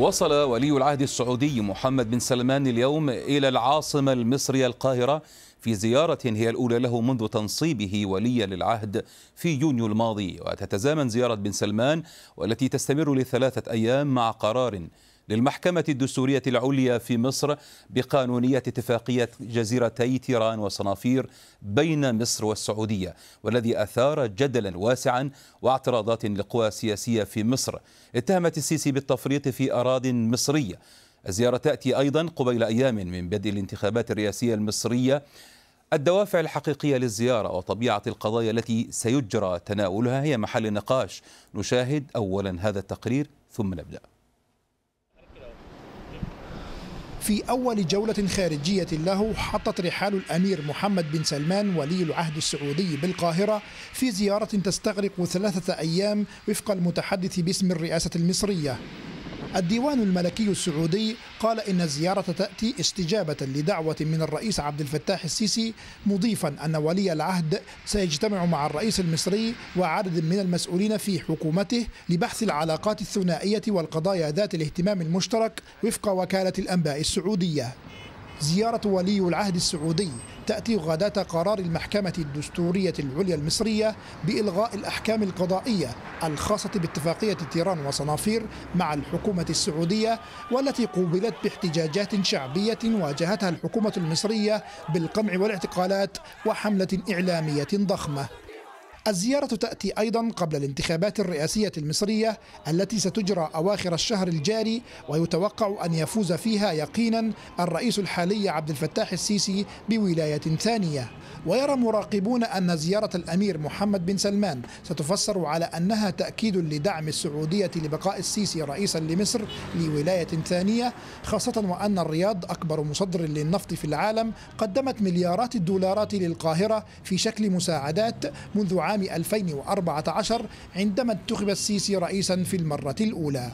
وصل ولي العهد السعودي محمد بن سلمان اليوم إلى العاصمة المصرية القاهرة في زيارة هي الأولى له منذ تنصيبه وليا للعهد في يونيو الماضي وتتزامن زيارة بن سلمان والتي تستمر لثلاثة أيام مع قرار للمحكمة الدستورية العليا في مصر بقانونية اتفاقية جزيرتي تيران وصنافير بين مصر والسعودية والذي أثار جدلا واسعا واعتراضات لقوى سياسية في مصر اتهمت السيسي بالتفريط في أراض مصرية الزيارة تأتي أيضا قبيل أيام من بدء الانتخابات الرئاسية المصرية الدوافع الحقيقية للزيارة وطبيعة القضايا التي سيجرى تناولها هي محل نقاش نشاهد أولا هذا التقرير ثم نبدأ في أول جولة خارجية له حطت رحال الأمير محمد بن سلمان ولي العهد السعودي بالقاهرة في زيارة تستغرق ثلاثة أيام وفق المتحدث باسم الرئاسة المصرية الديوان الملكي السعودي قال إن الزيارة تأتي استجابة لدعوة من الرئيس عبد الفتاح السيسي مضيفا أن ولي العهد سيجتمع مع الرئيس المصري وعدد من المسؤولين في حكومته لبحث العلاقات الثنائية والقضايا ذات الاهتمام المشترك وفق وكالة الأنباء السعودية زيارة ولي العهد السعودي تأتي غداة قرار المحكمة الدستورية العليا المصرية بإلغاء الأحكام القضائية الخاصة باتفاقية تيران وصنافير مع الحكومة السعودية والتي قوبلت باحتجاجات شعبية واجهتها الحكومة المصرية بالقمع والاعتقالات وحملة إعلامية ضخمة الزيارة تأتي أيضا قبل الانتخابات الرئاسية المصرية التي ستجرى أواخر الشهر الجاري ويتوقع أن يفوز فيها يقينا الرئيس الحالي عبد الفتاح السيسي بولاية ثانية ويرى مراقبون أن زيارة الأمير محمد بن سلمان ستفسر على أنها تأكيد لدعم السعودية لبقاء السيسي رئيسا لمصر لولاية ثانية خاصة وأن الرياض أكبر مصدر للنفط في العالم قدمت مليارات الدولارات للقاهرة في شكل مساعدات منذ عام 2014 عندما انتخب السيسي رئيسا في المرة الأولى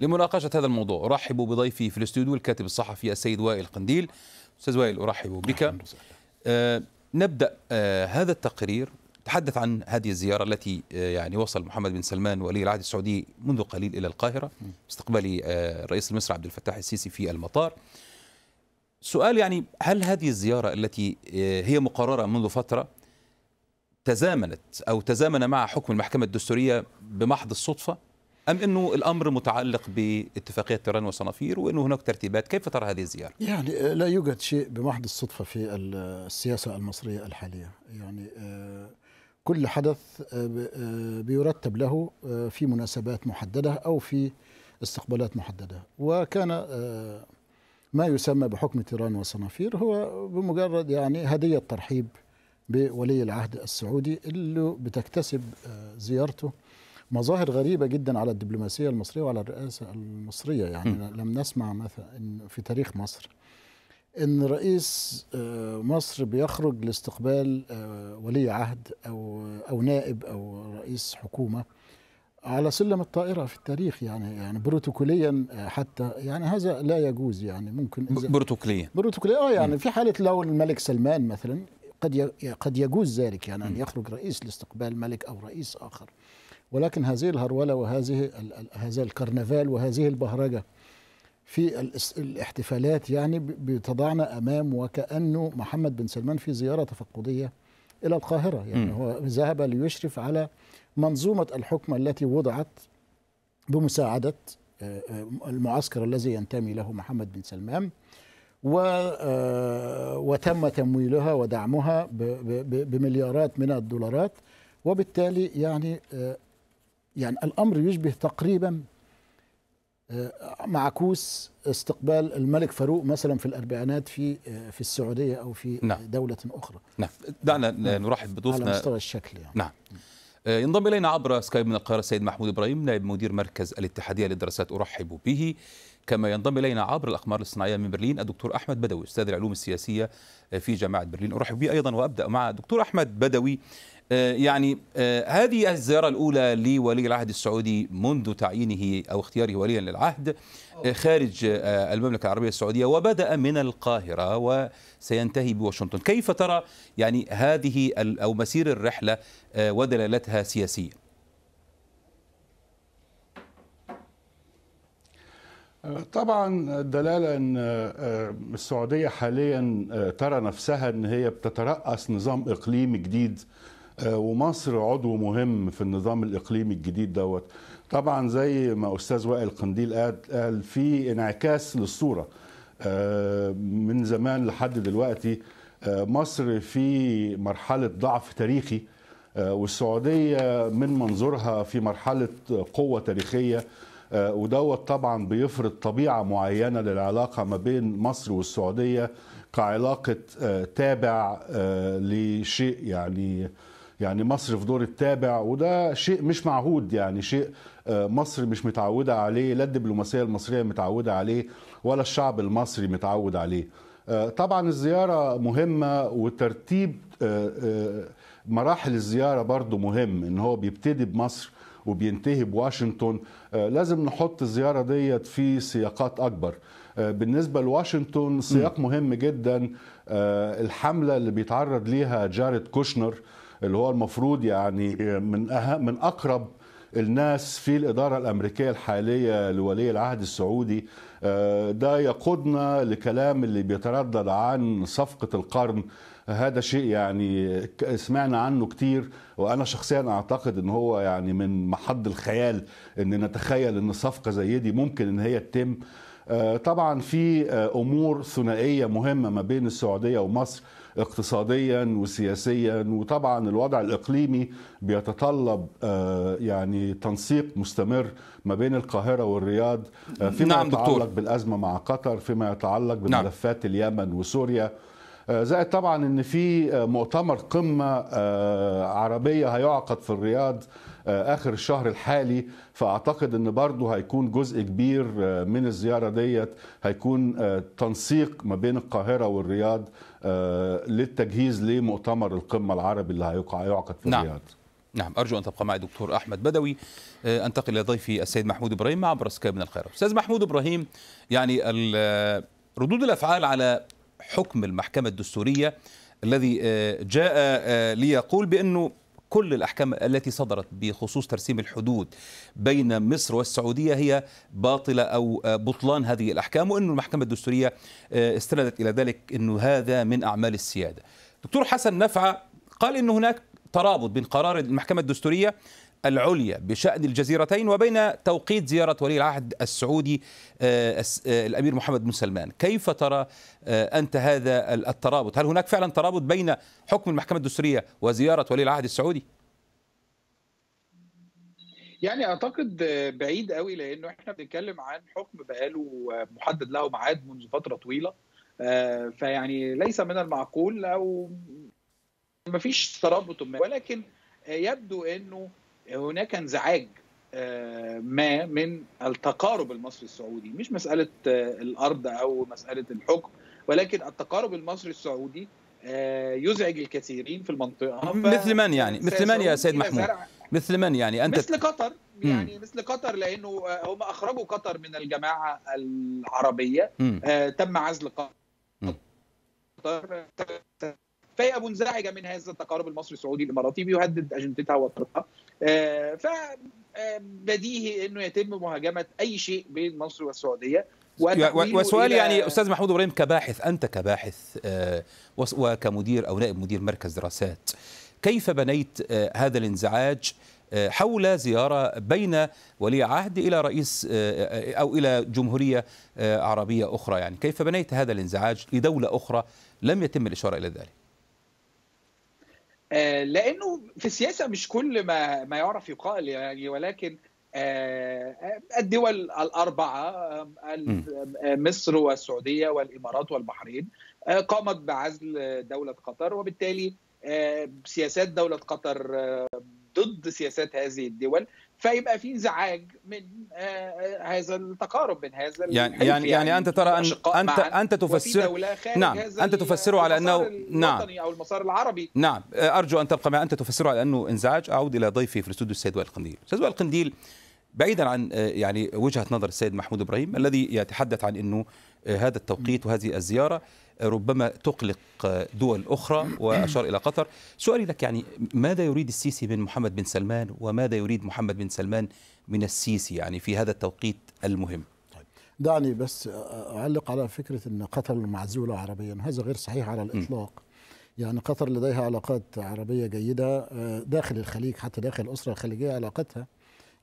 لمناقشة هذا الموضوع أرحب بضيفي في الاستوديو الكاتب الصحفي السيد وائل قنديل أستاذ وائل أرحب بك آه نبدأ آه هذا التقرير تحدث عن هذه الزيارة التي آه، يعني وصل محمد بن سلمان ولي العهد السعودي منذ قليل إلى القاهرة باستقبال آه، رئيس مصر عبد الفتاح السيسي في المطار سؤال يعني هل هذه الزيارة التي آه، هي مقررة منذ فترة تزامنت أو تزامن مع حكم المحكمة الدستورية بمحض الصدفة أم أنه الأمر متعلق باتفاقية تيران وصنافير وأنه هناك ترتيبات كيف ترى هذه الزيارة؟ يعني آه، لا يوجد شيء بمحض الصدفة في السياسة المصرية الحالية يعني آه، كل حدث آه، بيرتب له في مناسبات محددة أو في استقبالات محددة وكان ما يسمى بحكم تيران وصنافير هو بمجرد يعني هدية ترحيب بولي العهد السعودي اللي بتكتسب آه، زيارته مظاهر غريبة جدا على الدبلوماسية المصرية وعلى الرئاسة المصرية يعني م. لم نسمع مثلا في تاريخ مصر ان رئيس آه، مصر بيخرج لاستقبال آه، ولي عهد او او نائب او رئيس حكومه على سلم الطائره في التاريخ يعني يعني بروتوكوليا حتى يعني هذا لا يجوز يعني ممكن بروتوكوليا بروتوكوليا اه يعني في حاله لو الملك سلمان مثلا قد قد يجوز ذلك يعني ان يخرج رئيس لاستقبال ملك او رئيس اخر ولكن هذه الهروله وهذه هذا الكرنفال وهذه البهرجه في الاحتفالات يعني بتضعنا امام وكانه محمد بن سلمان في زياره تفقديه الى القاهره يعني هو ذهب ليشرف على منظومه الحكم التي وضعت بمساعده آه، آه، المعسكر الذي ينتمي له محمد بن سلمان و آه، وتم تمويلها ودعمها بمليارات من الدولارات وبالتالي يعني آه، يعني الامر يشبه تقريبا آه، معكوس استقبال الملك فاروق مثلا في الاربعينات في في السعوديه او في نعم. دوله اخرى نعم دعنا نعم. نرحب بضيوفنا على مستوى الشكل يعني نعم ينضم الينا عبر سكايب من القاهره السيد محمود ابراهيم نائب مدير مركز الاتحاديه للدراسات ارحب به كما ينضم الينا عبر الاقمار الصناعيه من برلين الدكتور احمد بدوي استاذ العلوم السياسيه آه، في جامعه برلين ارحب به ايضا وابدا مع الدكتور احمد بدوي آه، يعني آه، هذه الزياره الاولى لولي العهد السعودي منذ تعيينه او اختياره وليا للعهد خارج المملكه العربيه السعوديه وبدا من القاهره وسينتهي بواشنطن كيف ترى يعني هذه او مسير الرحله ودلالتها سياسيه طبعا الدلاله ان آه، آه، السعوديه حاليا آه، ترى نفسها ان هي بتترأس نظام اقليمي جديد ومصر عضو مهم في النظام الاقليمي الجديد دوت طبعا زي ما استاذ وائل قنديل قال في انعكاس للصوره من زمان لحد دلوقتي مصر في مرحله ضعف تاريخي والسعوديه من منظورها في مرحله قوه تاريخيه آه، ودوت طبعا بيفرض طبيعه معينه للعلاقه ما بين مصر والسعوديه كعلاقه آه، تابع آه، لشيء يعني يعني مصر في دور التابع وده شيء مش معهود يعني شيء مصر مش متعوده عليه لا الدبلوماسيه المصريه متعوده عليه ولا الشعب المصري متعود عليه طبعا الزياره مهمه وترتيب مراحل الزياره برضو مهم ان هو بيبتدي بمصر وبينتهي بواشنطن آه، لازم نحط الزياره ديت في سياقات اكبر آه، بالنسبه لواشنطن سياق مهم جدا آه، الحمله اللي بيتعرض ليها جارد كوشنر اللي هو المفروض يعني من أهم من اقرب الناس في الإدارة الأمريكية الحالية لولي العهد السعودي ده يقودنا لكلام اللي بيتردد عن صفقة القرن هذا شيء يعني سمعنا عنه كتير وانا شخصيا اعتقد ان هو يعني من محض الخيال ان نتخيل ان صفقه زي دي ممكن ان هي تتم آه، طبعا في آه، امور ثنائيه مهمه ما بين السعوديه ومصر اقتصاديا وسياسيا وطبعا الوضع الاقليمي بيتطلب آه، يعني تنسيق مستمر ما بين القاهره والرياض فيما نعم يتعلق دكتور. بالازمه مع قطر فيما يتعلق نعم. بملفات نعم. اليمن وسوريا آه، زائد طبعا ان في آه، مؤتمر قمه آه، عربيه هيعقد في الرياض اخر الشهر الحالي فاعتقد ان برضه هيكون جزء كبير من الزياره ديت هيكون تنسيق ما بين القاهره والرياض للتجهيز لمؤتمر القمه العربي اللي هيقع هيعقد في نعم. الرياض نعم أرجو أن تبقى معي دكتور أحمد بدوي أنتقل إلى ضيفي السيد محمود إبراهيم عبر سكايب من القاهرة أستاذ محمود إبراهيم يعني ردود الأفعال على حكم المحكمة الدستورية الذي آه، جاء آه، ليقول بأنه كل الأحكام التي صدرت بخصوص ترسيم الحدود بين مصر والسعودية هي باطلة أو آه، بطلان هذه الأحكام وأن المحكمة الدستورية استندت إلى ذلك أنه هذا من أعمال السيادة دكتور حسن نفع قال أن هناك ترابط بين قرار المحكمة الدستورية العليا بشأن الجزيرتين وبين توقيت زيارة ولي العهد السعودي آه، آه، الأمير محمد بن سلمان كيف ترى آه، أنت هذا الترابط هل هناك فعلا ترابط بين حكم المحكمة الدستورية وزيارة ولي العهد السعودي؟ يعني اعتقد بعيد قوي لانه احنا بنتكلم عن حكم بقاله محدد له ميعاد منذ فتره طويله فيعني ليس من المعقول او مفيش ترابط ما ولكن يبدو انه هناك انزعاج آه، ما من التقارب المصري السعودي مش مسألة آه، الأرض أو مسألة الحكم ولكن التقارب المصري السعودي آه، يزعج الكثيرين في المنطقة مثل من يعني مثل من يا سيد محمود مثل من يعني أنت مثل قطر يعني م. مثل قطر لأنه هم أخرجوا قطر من الجماعة العربية م. تم عزل قطر فهي منزعجه من هذا التقارب المصري السعودي الاماراتي بيهدد اجندتها وطرقها آه، ف آه، بديهي انه يتم مهاجمه اي شيء بين مصر والسعوديه وسؤال يعني استاذ محمود ابراهيم كباحث انت كباحث آه، وكمدير او نائب مدير مركز دراسات كيف بنيت هذا الانزعاج حول زيارة بين ولي عهد إلى رئيس أو إلى جمهورية عربية أخرى يعني كيف بنيت هذا الانزعاج لدولة أخرى لم يتم الإشارة إلى ذلك آه، لانه في السياسه مش كل ما ما يعرف يقال يعني ولكن آه، آه، الدول الاربعه مصر والسعوديه والامارات والبحرين قامت بعزل دوله قطر وبالتالي سياسات دوله قطر ضد سياسات هذه الدول فيبقى في انزعاج من آه، آه، هذا التقارب من هذا يعني،, يعني يعني, يعني انت ترى ان انت انت تفسر نعم انت تفسره على انه نعم او المسار العربي نعم آه، ارجو ان تبقى معي انت تفسره على انه انزعاج اعود الى ضيفي في الاستوديو السيد وائل القنديل استاذ وائل القنديل بعيدا عن يعني وجهه نظر السيد محمود ابراهيم الذي يتحدث عن انه هذا التوقيت وهذه الزياره ربما تقلق دول أخرى وأشار إلى قطر سؤالي لك يعني ماذا يريد السيسي من محمد بن سلمان وماذا يريد محمد بن سلمان من السيسي يعني في هذا التوقيت المهم طيب. دعني بس أعلق على فكرة أن قطر معزولة عربيا هذا غير صحيح على الإطلاق يعني قطر لديها علاقات عربية جيدة آه، داخل الخليج حتى داخل الأسرة الخليجية علاقتها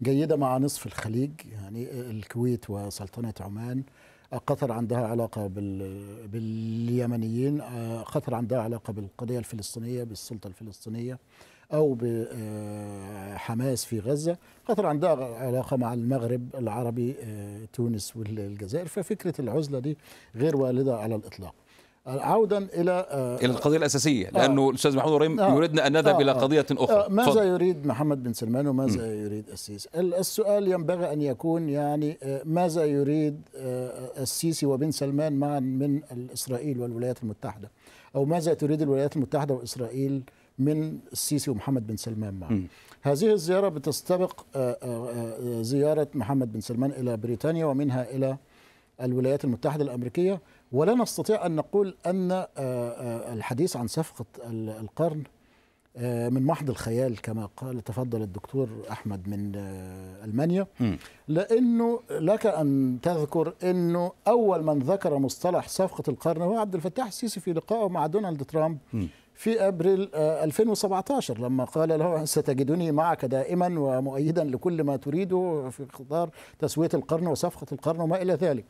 جيدة مع نصف الخليج يعني الكويت وسلطنة عمان قطر عندها علاقة باليمنيين آه، قطر عندها علاقة بالقضية الفلسطينية بالسلطة الفلسطينية أو بحماس آه، في غزة قطر عندها علاقة مع المغرب العربي آه، تونس والجزائر ففكرة العزلة دي غير والدة على الإطلاق عودا الى آه، الى القضيه الاساسيه آه لانه الاستاذ محمود ابراهيم آه يريدنا ان نذهب آه الى قضيه آه. اخرى آه ماذا فضل. يريد محمد بن سلمان وماذا م. يريد السيسي السؤال ينبغي ان يكون يعني آه، ماذا يريد السيسي وبن سلمان معا من اسرائيل والولايات المتحده او ماذا تريد الولايات المتحده واسرائيل من السيسي ومحمد بن سلمان معا م. هذه الزياره بتستبق زياره محمد بن سلمان الى بريطانيا ومنها الى الولايات المتحده الامريكيه ولا نستطيع أن نقول أن آه، آه، الحديث عن صفقة القرن آه، من محض الخيال كما قال تفضل الدكتور أحمد من ألمانيا لأنه لك أن تذكر أنه أول من ذكر مصطلح صفقة القرن هو عبد الفتاح السيسي في لقائه مع دونالد ترامب في ابريل 2017 لما قال له ستجدني معك دائما ومؤيدا لكل ما تريده في اختار تسويه القرن وصفقه القرن وما الى ذلك.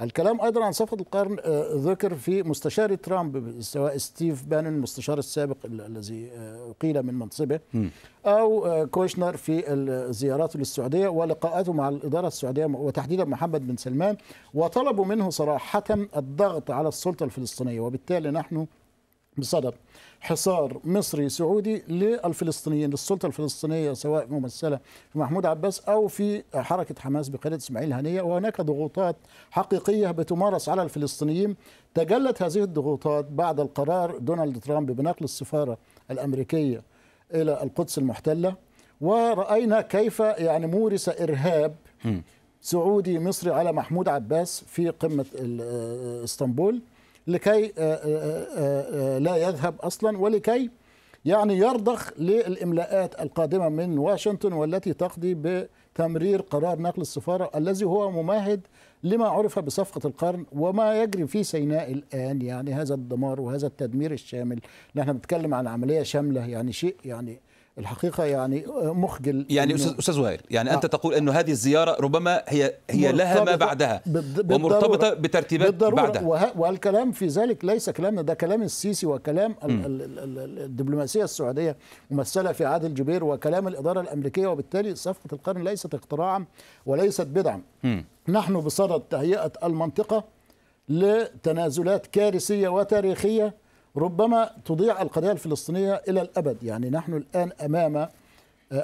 الكلام أيضا عن صفقة القرن آه، ذكر في مستشار ترامب سواء ستيف بانن المستشار السابق الذي آه، قيل من منصبه أو آه، كوشنر في زياراته للسعودية ولقاءاته مع الإدارة السعودية وتحديدا محمد بن سلمان وطلبوا منه صراحة الضغط على السلطة الفلسطينية وبالتالي نحن بصدد حصار مصري سعودي للفلسطينيين للسلطه الفلسطينيه سواء ممثله في محمود عباس او في حركه حماس بقياده اسماعيل هنيه وهناك ضغوطات حقيقيه بتمارس على الفلسطينيين تجلت هذه الضغوطات بعد القرار دونالد ترامب بنقل السفاره الامريكيه الى القدس المحتله ورأينا كيف يعني مورس إرهاب سعودي مصري على محمود عباس في قمة آه، آه، اسطنبول لكي آه، آه، آه، لا يذهب أصلا ولكي يعني يرضخ للإملاءات القادمة من واشنطن والتي تقضي بتمرير قرار نقل السفارة الذي هو ممهد لما عرف بصفقة القرن وما يجري في سيناء الآن يعني هذا الدمار وهذا التدمير الشامل نحن بنتكلم عن عملية شاملة يعني شيء يعني الحقيقه يعني مخجل يعني استاذ زهير يعني آه. انت تقول انه هذه الزياره ربما هي هي لها ما بعدها ومرتبطه بترتيبات بعدها والكلام في ذلك ليس كلامنا ده كلام السيسي وكلام الدبلوماسيه السعوديه ممثله في عادل جبير وكلام الاداره الامريكيه وبالتالي صفقه القرن ليست اختراعا وليست بدعا م. نحن بصدد تهيئه المنطقه لتنازلات كارثيه وتاريخيه ربما تضيع القضية الفلسطينية إلى الأبد يعني نحن الآن أمام آه،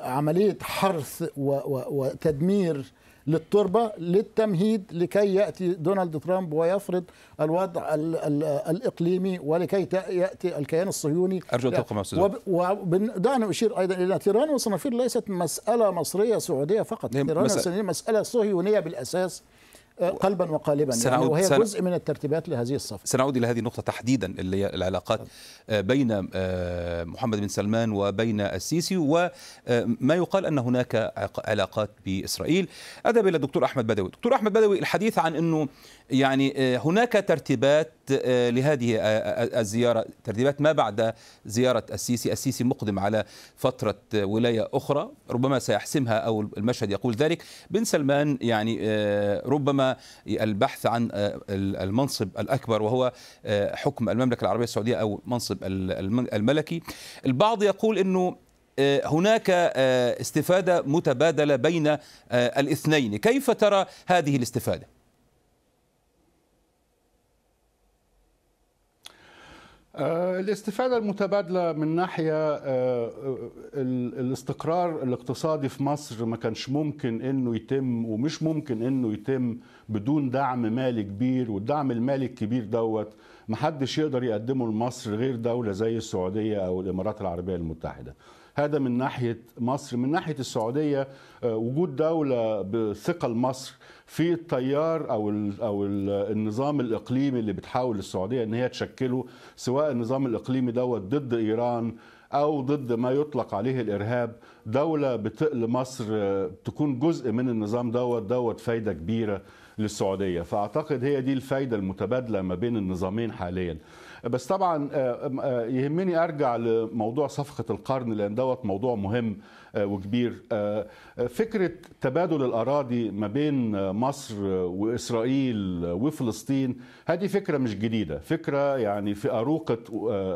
عملية حرث وتدمير للتربة للتمهيد لكي يأتي دونالد ترامب ويفرض الوضع الإقليمي ولكي يأتي الكيان الصهيوني أرجو أن تبقى مع ودعني أشير أيضا إلى تيران وصنافير ليست مسألة مصرية سعودية فقط نعم، تيران مسألة صهيونية بالأساس قلبا وقالبا سنعود يعني وهي سنعود جزء من الترتيبات لهذه الصفقه سنعود الى هذه النقطه تحديدا اللي هي العلاقات آه، بين آه، محمد بن سلمان وبين السيسي وما آه، يقال ان هناك علاقات باسرائيل اذهب الى الدكتور احمد بدوي دكتور احمد بدوي الحديث عن انه يعني آه، هناك ترتيبات آه، لهذه آه، الزيارة ترتيبات ما بعد زيارة السيسي السيسي مقدم على فترة ولاية أخرى ربما سيحسمها أو المشهد يقول ذلك بن سلمان يعني ربما البحث عن المنصب الأكبر وهو حكم المملكة العربية السعودية أو منصب الملكي البعض يقول أنه هناك استفادة متبادلة بين الاثنين كيف ترى هذه الاستفادة؟ آه، الاستفادة المتبادلة من ناحية آه، آه، الاستقرار الاقتصادي في مصر ما كانش ممكن انه يتم ومش ممكن انه يتم بدون دعم مالي كبير والدعم المالي الكبير دوت محدش يقدر يقدمه لمصر غير دولة زي السعودية او الامارات العربية المتحدة هذا من ناحيه مصر من ناحيه السعوديه آه، وجود دوله بثقل مصر في التيار او او النظام الاقليمي اللي بتحاول السعوديه ان هي تشكله سواء النظام الاقليمي دوت ضد ايران او ضد ما يطلق عليه الارهاب دوله بتقل مصر آه، تكون جزء من النظام دوت دوت فايده كبيره للسعوديه فاعتقد هي دي الفايده المتبادله ما بين النظامين حاليا بس طبعا آه، آه، يهمني ارجع لموضوع صفقه القرن لان دوت موضوع مهم آه، وكبير فكره تبادل الاراضي ما بين مصر واسرائيل وفلسطين هذه فكره مش جديده فكره يعني في اروقه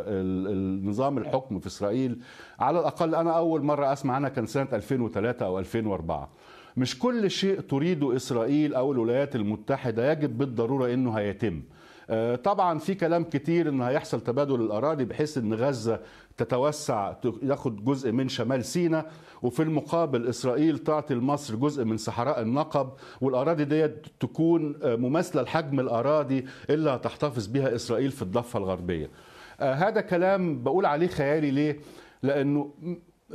النظام الحكم في اسرائيل على الاقل انا اول مره اسمع عنها كان سنه 2003 او 2004 مش كل شيء تريده اسرائيل او الولايات المتحده يجب بالضروره انه هيتم آه، طبعا في كلام كتير ان هيحصل تبادل الاراضي بحيث ان غزه تتوسع ياخد جزء من شمال سيناء وفي المقابل اسرائيل تعطي لمصر جزء من صحراء النقب والاراضي ديت تكون آه، مماثله لحجم الاراضي اللي هتحتفظ بها اسرائيل في الضفه الغربيه. آه، هذا كلام بقول عليه خيالي ليه؟ لانه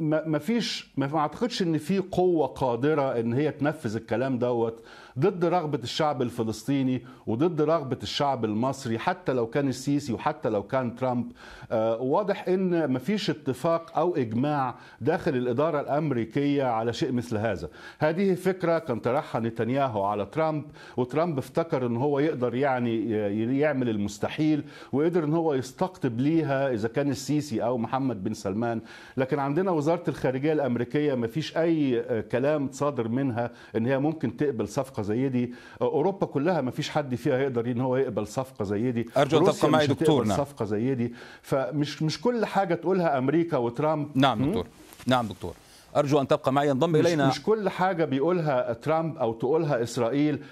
ما فيش ما اعتقدش ان في قوه قادره ان هي تنفذ الكلام دوت ضد رغبة الشعب الفلسطيني وضد رغبة الشعب المصري حتى لو كان السيسي وحتى لو كان ترامب آه، واضح ان مفيش اتفاق او اجماع داخل الادارة الامريكية على شيء مثل هذا هذه فكرة كان طرحها نتنياهو على ترامب وترامب افتكر ان هو يقدر يعني آه، يعمل المستحيل وقدر ان هو يستقطب ليها اذا كان السيسي او محمد بن سلمان لكن عندنا وزارة الخارجية الامريكية مفيش اي آه، كلام صادر منها ان هي ممكن تقبل صفقة زي دي اوروبا كلها ما فيش حد فيها يقدر ان هو يقبل صفقه زي دي ارجو ان تبقى معي دكتور نعم. صفقه زي دي فمش مش كل حاجه تقولها امريكا وترامب نعم دكتور نعم دكتور ارجو ان تبقى معي ينضم الينا مش كل حاجه بيقولها ترامب او تقولها اسرائيل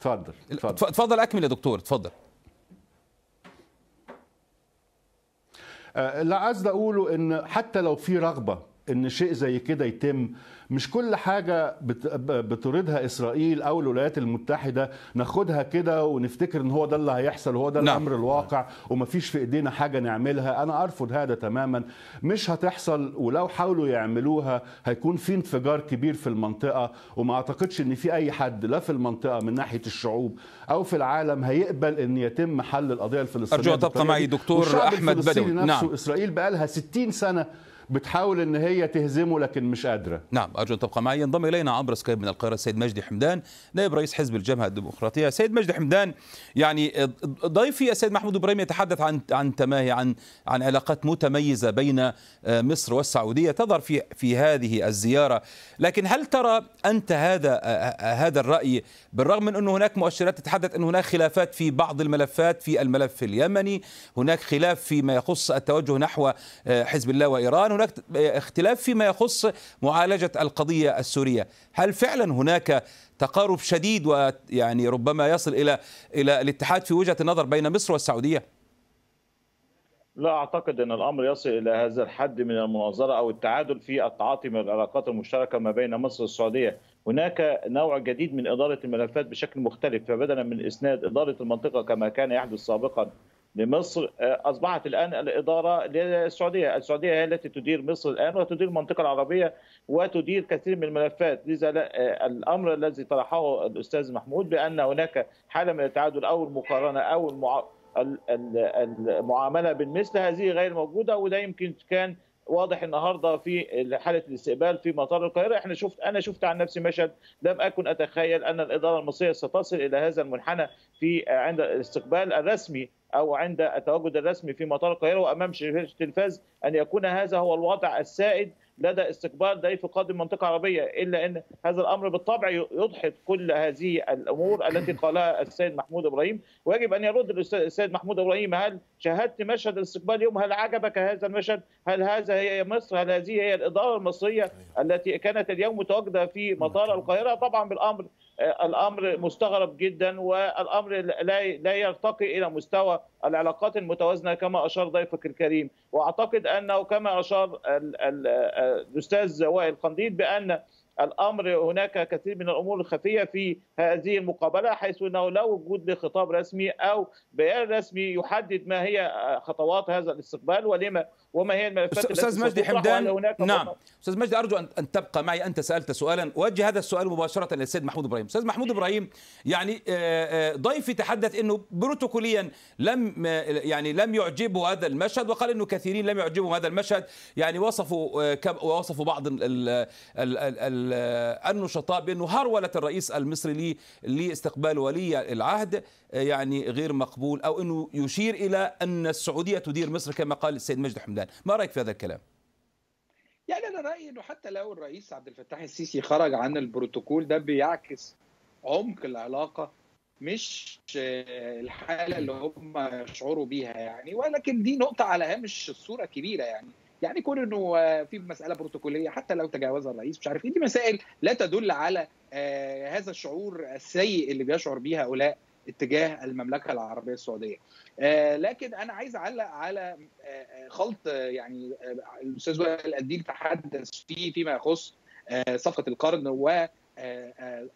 تفضل تفضل تفضل اكمل يا دكتور تفضل آه، لا عايز اقوله ان حتى لو في رغبه ان شيء زي كده يتم مش كل حاجه بتريدها اسرائيل او الولايات المتحده ناخدها كده ونفتكر ان هو ده اللي هيحصل هو ده نعم. الامر الواقع ومفيش في ايدينا حاجه نعملها انا ارفض هذا تماما مش هتحصل ولو حاولوا يعملوها هيكون في انفجار كبير في المنطقه وما اعتقدش ان في اي حد لا في المنطقه من ناحيه الشعوب او في العالم هيقبل ان يتم حل القضيه الفلسطينيه ارجو تبقى معي دكتور احمد بدوي نعم اسرائيل بقى لها 60 سنه بتحاول ان هي تهزمه لكن مش قادره نعم ارجو ان تبقى معي ينضم الينا عبر سكايب من القاهره السيد مجدي حمدان نائب رئيس حزب الجبهه الديمقراطيه سيد مجدي حمدان يعني ضيفي السيد محمود ابراهيم يتحدث عن عن تماهي عن عن علاقات متميزه بين مصر والسعوديه تظهر في في هذه الزياره لكن هل ترى انت هذا هذا الراي بالرغم من انه هناك مؤشرات تتحدث ان هناك خلافات في بعض الملفات في الملف اليمني هناك خلاف فيما يخص التوجه نحو حزب الله وايران هناك اختلاف فيما يخص معالجة القضية السورية هل فعلا هناك تقارب شديد ويعني ربما يصل إلى إلى الاتحاد في وجهة النظر بين مصر والسعودية؟ لا أعتقد أن الأمر يصل إلى هذا الحد من المناظرة أو التعادل في التعاطي من العلاقات المشتركة ما بين مصر والسعودية هناك نوع جديد من إدارة الملفات بشكل مختلف فبدلا من إسناد إدارة المنطقة كما كان يحدث سابقا لمصر آه، اصبحت الان الاداره للسعوديه، السعوديه هي التي تدير مصر الان وتدير المنطقه العربيه وتدير كثير من الملفات، لذا آه، الامر الذي طرحه الاستاذ محمود بان هناك حاله من التعادل او المقارنه او المعامله بالمثل هذه غير موجوده وده يمكن كان واضح النهارده في حاله الاستقبال في مطار القاهره احنا شفت انا شفت عن نفسي مشهد لم اكن اتخيل ان الاداره المصريه ستصل الى هذا المنحنى في عند الاستقبال الرسمي او عند التواجد الرسمي في مطار القاهره وامام شاشه التلفاز ان يكون هذا هو الوضع السائد لدى استقبال ضيف قادم منطقة عربية إلا أن هذا الأمر بالطبع يضحك كل هذه الأمور التي قالها السيد محمود إبراهيم ويجب أن يرد السيد محمود إبراهيم هل شاهدت مشهد الاستقبال اليوم هل عجبك هذا المشهد هل هذا هي مصر هل هذه هي الإدارة المصرية التي كانت اليوم متواجدة في مطار نعم. القاهرة طبعا بالأمر الامر مستغرب جدا والامر لا لا يرتقي الى مستوى العلاقات المتوازنه كما اشار ضيفك الكريم واعتقد انه كما اشار الاستاذ وائل قنديل بان الامر هناك كثير من الامور الخفيه في هذه المقابله حيث انه لا وجود لخطاب رسمي او بيان رسمي يحدد ما هي خطوات هذا الاستقبال ولما وما هي الملفات استاذ مجدي حمدان نعم استاذ مجدي ارجو ان تبقى معي انت سالت سؤالا وجه هذا السؤال مباشره للسيد محمود ابراهيم استاذ محمود ابراهيم يعني آه، آه، ضيفي تحدث انه بروتوكوليا لم آه، يعني لم يعجبه هذا المشهد وقال انه كثيرين لم يعجبهم هذا المشهد يعني وصفوا وصفوا بعض النشطاء بانه هروله الرئيس المصري لاستقبال ولي العهد يعني غير مقبول أو أنه يشير إلى أن السعودية تدير مصر كما قال السيد مجد حمدان ما رأيك في هذا الكلام؟ يعني أنا رأيي أنه حتى لو الرئيس عبد الفتاح السيسي خرج عن البروتوكول ده بيعكس عمق العلاقة مش آه، الحالة اللي هم يشعروا بيها يعني ولكن دي نقطة على هامش الصورة الكبيرة يعني يعني كون انه آه، في مساله بروتوكوليه حتى لو تجاوزها الرئيس مش عارف ايه دي مسائل لا تدل على آه، هذا الشعور السيء اللي بيشعر بيه هؤلاء اتجاه المملكه العربيه السعوديه آه، لكن انا عايز اعلق على آه، آه، خلط يعني الاستاذ وائل الدين تحدث فيه فيما يخص صفقه القرن و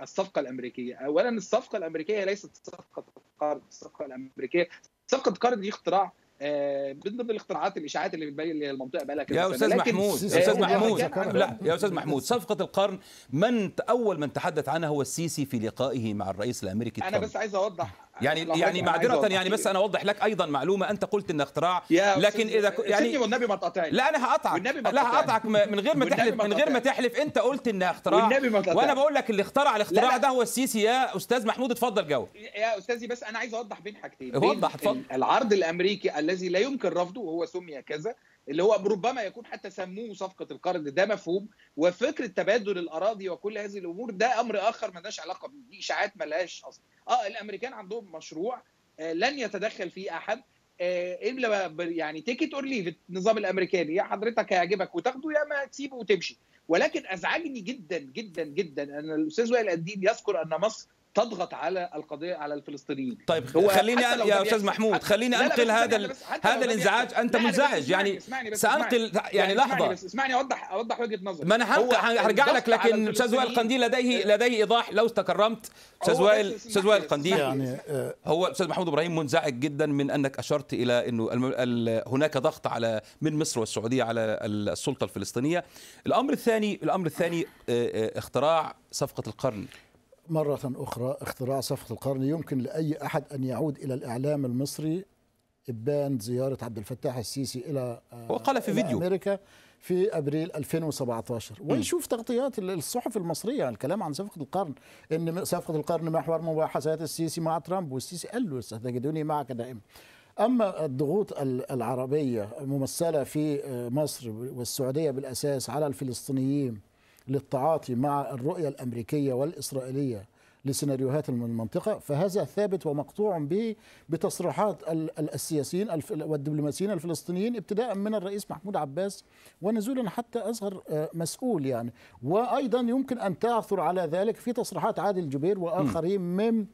الصفقه الامريكيه اولا الصفقه الامريكيه ليست صفقه القرن الصفقه الامريكيه صفقه القرن دي اختراع من آه، ضمن الاشاعات اللي بتبين اللي المنطقه بقى لها يا استاذ محمود يا آه، استاذ محمود لا يا استاذ محمود صفقه القرن من اول من تحدث عنها هو السيسي في لقائه مع الرئيس الامريكي انا بس عايز اوضح يعني يعني معذره يعني بس انا اوضح لك ايضا معلومه انت قلت ان اختراع لكن اذا يعني والنبي ما تقاطعني لا انا هقطعك لا هقطعك من غير ما تحلف من غير ما تحلف انت قلت انها اختراع والنبي ما وانا بقول لك اللي اخترع الاختراع ده هو السيسي يا استاذ محمود اتفضل جاوب يا استاذي بس انا عايز اوضح بين حاجتين وضح اتفضل العرض الامريكي الذي لا يمكن رفضه وهو سمي كذا اللي هو ربما يكون حتى سموه صفقه القرن ده مفهوم وفكره تبادل الاراضي وكل هذه الامور ده امر اخر ملناش علاقه بيه دي اشاعات ملهاش اصلا اه الامريكان عندهم مشروع آه، لن يتدخل فيه احد آه، الا يعني تيكت اور ليف النظام الامريكاني يا حضرتك هيعجبك وتاخده يا ما تسيبه وتمشي ولكن ازعجني جدا جدا جدا ان الاستاذ وائل قنديل يذكر ان مصر تضغط على القضيه على الفلسطينيين طيب هو خليني يا استاذ محمود خليني انقل هذا ال... هذا الانزعاج انت منزعج يعني سانقل يعني, يعني لحظه اسمعني اوضح اوضح وجهه نظري ما انا هرجع لك لكن استاذ وائل قنديل لديه لديه ايضاح لو استكرمت استاذ وائل استاذ وائل قنديل يعني آه، هو استاذ محمود ابراهيم منزعج جدا من انك اشرت الى انه هناك ضغط على من مصر والسعوديه على السلطه الفلسطينيه الامر الثاني الامر الثاني آه، آه، اختراع صفقه القرن مرة أخرى اختراع صفقة القرن يمكن لأي أحد أن يعود إلى الإعلام المصري إبان زيارة عبد الفتاح السيسي إلى آه، وقال في إلى فيديو أمريكا في أبريل 2017 ويشوف تغطيات الصحف المصرية الكلام عن صفقة القرن إن صفقة القرن محور مباحثات السيسي مع ترامب والسيسي قال له ستجدوني معك دائما أما الضغوط العربية ممثلة في آه، مصر والسعودية بالأساس على الفلسطينيين للتعاطي مع الرؤية الأمريكية والإسرائيلية لسيناريوهات المنطقة فهذا ثابت ومقطوع به بتصريحات السياسيين والدبلوماسيين الفلسطينيين ابتداء من الرئيس محمود عباس ونزولا حتى أصغر آه، مسؤول يعني وأيضا يمكن أن تعثر على ذلك في تصريحات عادل جبير وآخرين من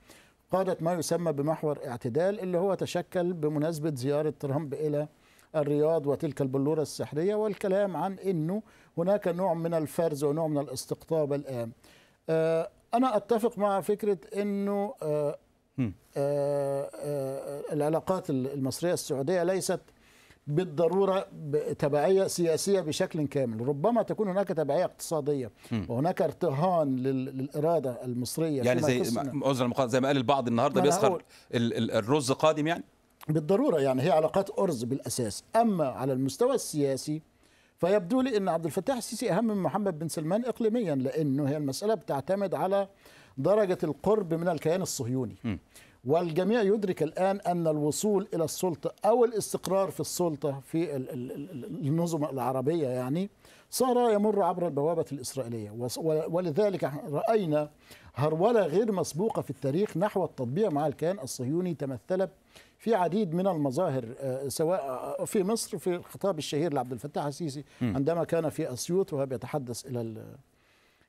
قادة ما يسمى بمحور اعتدال اللي هو تشكل بمناسبة زيارة ترامب إلى الرياض وتلك البلورة السحرية والكلام عن أنه هناك نوع من الفرز ونوع من الاستقطاب الآن آه، أنا أتفق مع فكرة أنه آه، آه، العلاقات المصرية السعودية ليست بالضروره تبعيه سياسيه بشكل كامل، ربما تكون هناك تبعيه اقتصاديه وهناك ارتهان للاراده المصريه يعني زي زي ما قال البعض النهارده بيسخر الرز قادم يعني بالضروره يعني هي علاقات ارز بالاساس اما على المستوى السياسي فيبدو لي ان عبد الفتاح السيسي اهم من محمد بن سلمان اقليميا لانه هي المساله بتعتمد على درجه القرب من الكيان الصهيوني م. والجميع يدرك الان ان الوصول الى السلطه او الاستقرار في السلطه في النظم العربيه يعني صار يمر عبر البوابه الاسرائيليه ولذلك راينا هروله غير مسبوقه في التاريخ نحو التطبيع مع الكيان الصهيوني تمثلت في عديد من المظاهر آه، سواء آه، في مصر في الخطاب الشهير لعبد الفتاح السيسي عندما كان في اسيوط وهو بيتحدث الى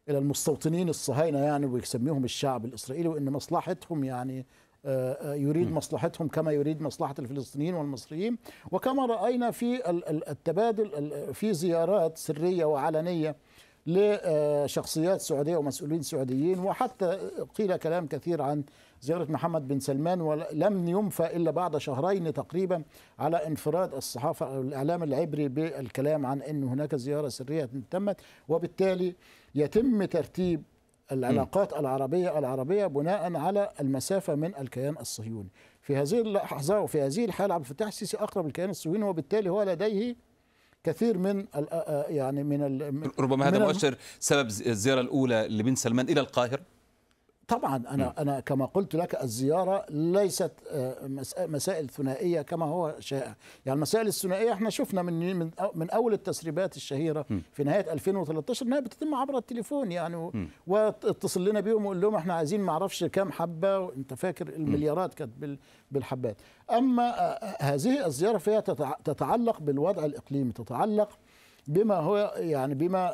الى المستوطنين الصهاينه يعني ويسميهم الشعب الاسرائيلي وان مصلحتهم يعني آه، يريد مصلحتهم كما يريد مصلحه الفلسطينيين والمصريين وكما راينا في التبادل في زيارات سريه وعلنيه لشخصيات سعوديه ومسؤولين سعوديين وحتى قيل كلام كثير عن زياره محمد بن سلمان ولم ينفى الا بعد شهرين تقريبا على انفراد الصحافه او الاعلام العبري بالكلام عن ان هناك زياره سريه تمت وبالتالي يتم ترتيب العلاقات العربيه العربيه بناء على المسافه من الكيان الصهيوني في هذه اللحظه وفي هذه الحاله عبد الفتاح السيسي اقرب الكيان الصهيوني وبالتالي هو لديه كثير من آه، آه، يعني من ربما هذا مؤشر سبب الزياره الاولى لبن سلمان الى القاهره طبعا انا م. انا كما قلت لك الزياره ليست آه، مسائل ثنائيه كما هو شائع يعني المسائل الثنائيه احنا شفنا من من اول التسريبات الشهيره م. في نهايه 2013 انها بتتم عبر التليفون يعني واتصل لنا بيهم وقول لهم احنا عايزين ما اعرفش كام حبه وانت فاكر المليارات كانت بالحبات اما آه، آه، هذه الزياره فيها تتعلق بالوضع الاقليمي تتعلق بما هو يعني بما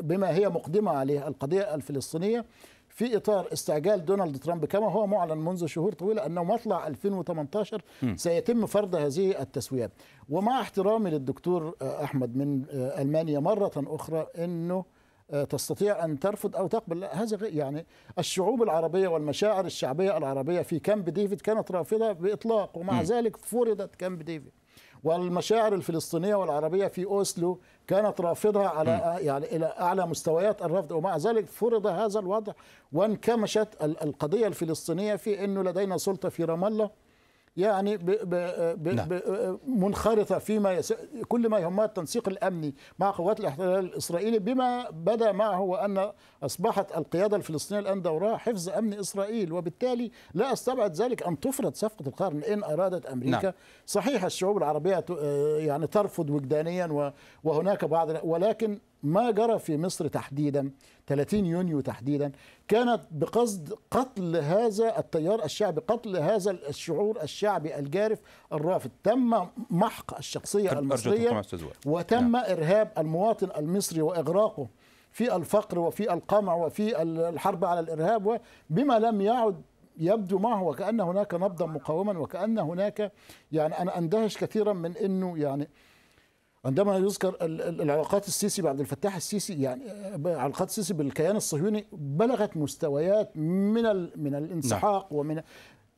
بما هي مقدمة عليه القضية الفلسطينية في اطار استعجال دونالد ترامب كما هو معلن منذ شهور طويله انه مطلع 2018 سيتم فرض هذه التسويات ومع احترامي للدكتور آه، احمد من آه، المانيا مره اخرى انه آه، تستطيع ان ترفض او تقبل هذا يعني الشعوب العربيه والمشاعر الشعبيه العربيه في كامب ديفيد كانت رافضه باطلاق ومع ذلك فرضت كامب ديفيد والمشاعر الفلسطينيه والعربيه في اوسلو كانت رافضه على يعني الى اعلى مستويات الرفض ومع ذلك فرض هذا الوضع وانكمشت القضيه الفلسطينيه في انه لدينا سلطه في رام الله يعني ب ب ب نعم. ب منخرطه فيما يس... كل ما يهمها التنسيق الامني مع قوات الاحتلال الاسرائيلي بما بدا معه وان اصبحت القياده الفلسطينيه الان دورها حفظ امن اسرائيل وبالتالي لا استبعد ذلك ان تفرض صفقه القرن ان ارادت امريكا نعم. صحيح الشعوب العربيه يعني ترفض وجدانيا وهناك بعض ولكن ما جرى في مصر تحديدا 30 يونيو تحديدا كانت بقصد قتل هذا التيار الشعبي قتل هذا الشعور الشعبي الجارف الرافض تم محق الشخصية المصرية وتم نعم. إرهاب المواطن المصري وإغراقه في الفقر وفي القمع وفي الحرب على الإرهاب بما لم يعد يبدو معه وكأن هناك نبضا مقاوما وكأن هناك يعني أنا أندهش كثيرا من أنه يعني عندما يذكر العلاقات السيسي بعد الفتاح السيسي يعني آه، علاقات السيسي بالكيان الصهيوني بلغت مستويات من من الانسحاق نعم. ومن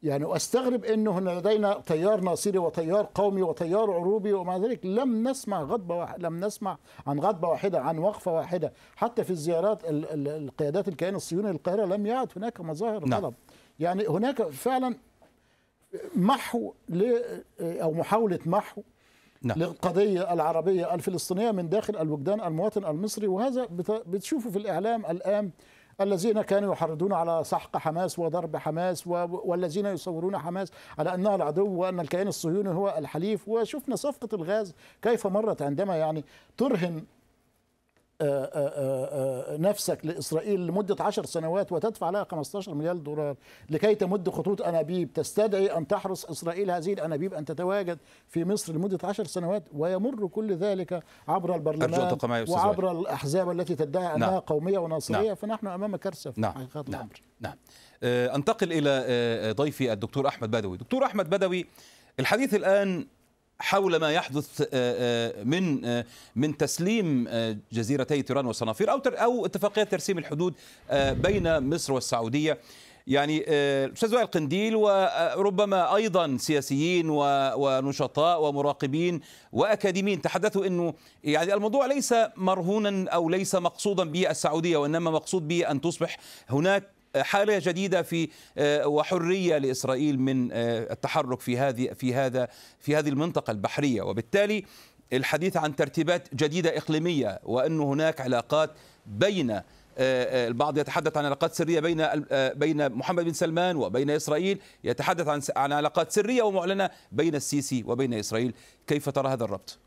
يعني واستغرب انه لدينا تيار ناصري وتيار قومي وتيار عروبي ومع ذلك لم نسمع غضبه واحد لم نسمع عن غضبه واحده عن وقفه واحده حتى في الزيارات القيادات الكيان الصهيوني للقاهره لم يعد هناك مظاهر نعم. غضب نعم. يعني هناك فعلا محو آه، او محاوله محو نعم. للقضية العربية الفلسطينية من داخل الوجدان المواطن المصري وهذا بتشوفه في الإعلام الآن الذين كانوا يحرضون على سحق حماس وضرب حماس والذين يصورون حماس على انها العدو وان الكيان الصهيوني هو الحليف وشفنا صفقه الغاز كيف مرت عندما يعني ترهن آه، آه، آه، نفسك لإسرائيل لمدة عشر سنوات وتدفع لها 15 مليار دولار لكي تمد خطوط أنابيب تستدعي أن تحرس إسرائيل هذه الأنابيب أن تتواجد في مصر لمدة عشر سنوات ويمر كل ذلك عبر البرلمان وعبر الأحزاب التي تدعي أنها نعم. قومية وناصرية نعم. فنحن أمام كارثة في نعم. حقيقة نعم. الأمر نعم. أنتقل إلى ضيفي الدكتور أحمد بدوي دكتور أحمد بدوي الحديث الآن حول ما يحدث آه، آه، من آه، من تسليم جزيرتي تيران والصنافير او او اتفاقيه ترسيم الحدود بين مصر والسعوديه يعني الاستاذ وائل قنديل وربما ايضا سياسيين ونشطاء ومراقبين واكاديميين تحدثوا انه يعني الموضوع ليس مرهونا او ليس مقصودا به السعوديه وانما مقصود به ان تصبح هناك حاله جديده في آه، وحريه لاسرائيل من آه، التحرك في هذه في هذا في هذه المنطقه البحريه وبالتالي الحديث عن ترتيبات جديده اقليميه وان هناك علاقات بين آه، البعض يتحدث عن علاقات سريه بين بين محمد بن سلمان وبين اسرائيل يتحدث عن عن علاقات سريه ومعلنه بين السيسي وبين اسرائيل كيف ترى هذا الربط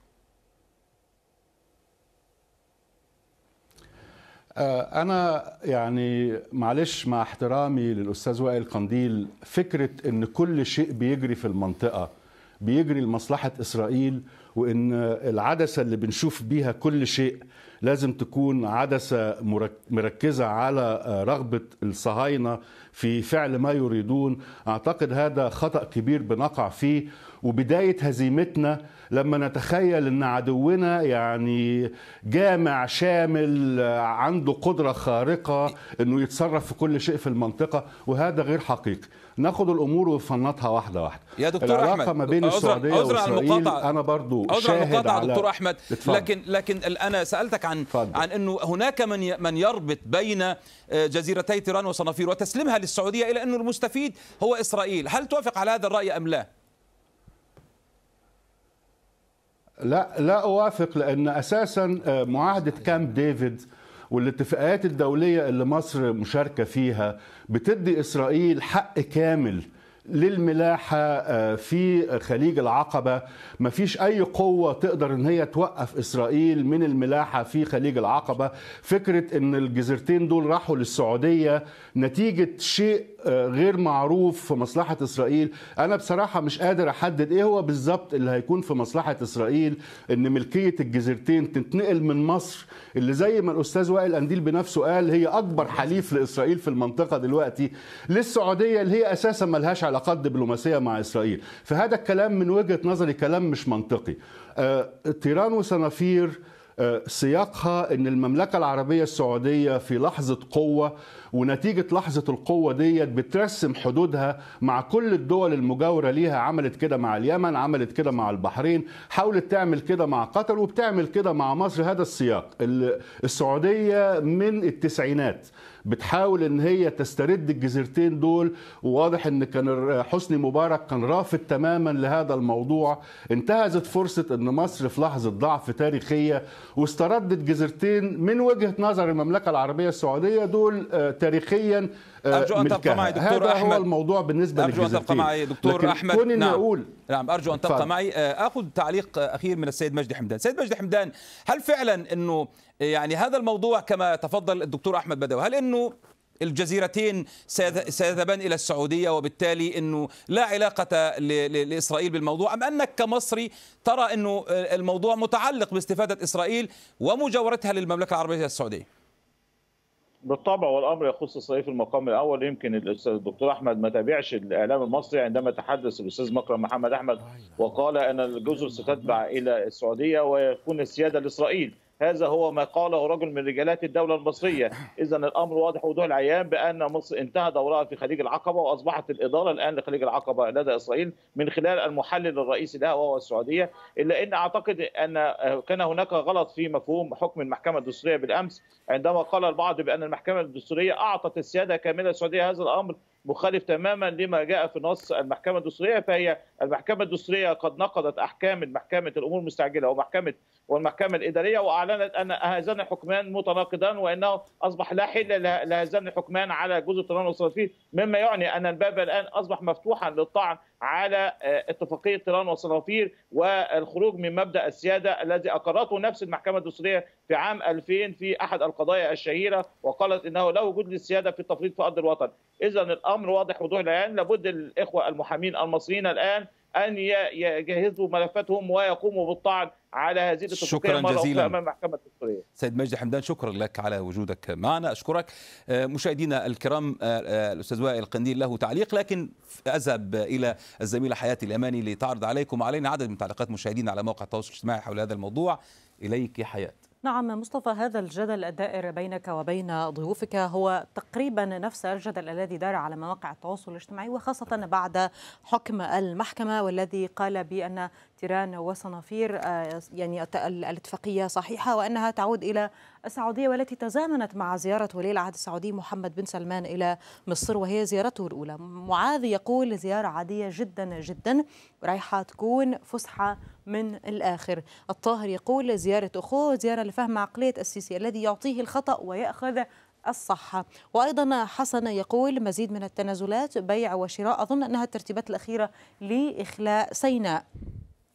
آه، أنا يعني معلش مع احترامي للأستاذ وائل قنديل فكرة إن كل شيء بيجري في المنطقة بيجري لمصلحة إسرائيل وإن العدسة اللي بنشوف بيها كل شيء لازم تكون عدسة مركزة على آه، رغبة الصهاينة في فعل ما يريدون أعتقد هذا خطأ كبير بنقع فيه وبداية هزيمتنا لما نتخيل أن عدونا يعني جامع شامل آه، عنده قدرة خارقة أنه يتصرف في كل شيء في المنطقة وهذا غير حقيقي ناخد الامور ونفنطها واحده واحده يا دكتور العلاقه احمد ما بين السعوديه أزرع واسرائيل المقاطع. انا برضو شاهد المقاطعة على دكتور احمد اتفضل. لكن لكن انا سالتك عن اتفضل. عن انه هناك من من يربط بين آه، جزيرتي تيران وصنافير وتسليمها للسعوديه الى انه المستفيد هو اسرائيل هل توافق على هذا الراي ام لا لا لا اوافق لان اساسا آه، معاهده كامب ديفيد والاتفاقات الدوليه اللي مصر مشاركه فيها بتدي اسرائيل حق كامل للملاحة آه، في خليج العقبة مفيش أي قوة تقدر أن هي توقف إسرائيل من الملاحة في خليج العقبة فكرة أن الجزيرتين دول راحوا للسعودية نتيجة شيء غير معروف في مصلحه اسرائيل انا بصراحه مش قادر احدد ايه هو بالظبط اللي هيكون في مصلحه اسرائيل ان ملكيه الجزيرتين تتنقل من مصر اللي زي ما الاستاذ وائل انديل بنفسه قال هي اكبر حليف لاسرائيل في المنطقه دلوقتي للسعوديه اللي هي اساسا ملهاش علاقات دبلوماسيه مع اسرائيل فهذا الكلام من وجهه نظري كلام مش منطقي آه، تيران وصنافير آه، سياقها ان المملكه العربيه السعوديه في لحظه قوه ونتيجه لحظه القوه ديت بترسم حدودها مع كل الدول المجاوره ليها عملت كده مع اليمن عملت كده مع البحرين حاولت تعمل كده مع قطر وبتعمل كده مع مصر هذا السياق السعوديه من التسعينات بتحاول ان هي تسترد الجزيرتين دول وواضح ان كان حسني مبارك كان رافض تماما لهذا الموضوع انتهزت فرصه ان مصر في لحظه ضعف تاريخيه واستردت جزيرتين من وجهه نظر المملكه العربيه السعوديه دول آه، تاريخيا آه، أرجو أن تبقى معي دكتور هذا أحمد هو الموضوع بالنسبة أرجو أن تبقى معي دكتور أحمد كون نعم. أقول نعم أرجو أن تبقى معي آه، آخذ تعليق آه، أخير من السيد مجدي حمدان السيد مجدي حمدان هل فعلا أنه يعني هذا الموضوع كما تفضل الدكتور أحمد بدوي هل أنه الجزيرتين سيذهبان الى السعوديه وبالتالي انه لا علاقه لاسرائيل بالموضوع ام انك كمصري ترى انه الموضوع متعلق باستفاده اسرائيل ومجاورتها للمملكه العربيه السعوديه؟ بالطبع والامر يخص صحيف المقام الاول يمكن الاستاذ الدكتور احمد ما تابعش الاعلام المصري عندما تحدث الاستاذ مكرم محمد احمد أيوة. وقال ان الجزر ستتبع الى السعوديه ويكون السياده لاسرائيل هذا هو ما قاله رجل من رجالات الدوله المصريه اذا الامر واضح وضوح العيان بان مصر انتهى دورها في خليج العقبه واصبحت الاداره الان لخليج العقبه لدى اسرائيل من خلال المحلل الرئيسي لها وهو السعوديه الا ان اعتقد ان كان هناك غلط في مفهوم حكم المحكمه الدستوريه بالامس عندما قال البعض بان المحكمه الدستوريه اعطت السياده كامله السعوديه هذا الامر مخالف تماما لما جاء في نص المحكمه الدستوريه فهي المحكمه الدستوريه قد نقضت احكام محكمه الامور المستعجله ومحكمه والمحكمه الاداريه واعلنت ان هذان الحكمان متناقضان وانه اصبح لا حل لهذان الحكمان على جزء التنمر الصرفي مما يعني ان الباب الان اصبح مفتوحا للطعن على آه، اتفاقيه طيران وصنافير والخروج من مبدا السياده الذي اقرته نفس المحكمه الدستوريه في عام 2000 في احد القضايا الشهيره وقالت انه لا وجود للسياده في التفريط في ارض الوطن، اذا الامر واضح وضوح العيان لابد الاخوه المحامين المصريين الان ان يجهزوا ملفاتهم ويقوموا بالطعن على هذه التفكير شكرا جزيلا امام محكمه السوريه سيد مجدي حمدان شكرا لك على وجودك معنا اشكرك آه، مشاهدينا الكرام آه، آه، الاستاذ وائل القنديل له تعليق لكن اذهب الى الزميله حياه الاماني لتعرض عليكم وعلينا عدد من تعليقات مشاهدينا على موقع التواصل الاجتماعي حول هذا الموضوع اليك حياه نعم مصطفى هذا الجدل الدائر بينك وبين ضيوفك هو تقريبا نفس الجدل الذي دار على مواقع التواصل الاجتماعي وخاصة بعد حكم المحكمة والذي قال بأن تيران وصنافير آه، يعني الاتفاقية صحيحة وأنها تعود إلى السعودية والتي تزامنت مع زيارة ولي العهد السعودي محمد بن سلمان إلى مصر وهي زيارته الأولى معاذ يقول زيارة عادية جدا جدا رايحة تكون فسحة من الآخر الطاهر يقول زيارة أخوه زيارة لفهم عقلية السيسي الذي يعطيه الخطأ ويأخذ الصحة وأيضا حسن يقول مزيد من التنازلات بيع وشراء أظن أنها الترتيبات الأخيرة لإخلاء سيناء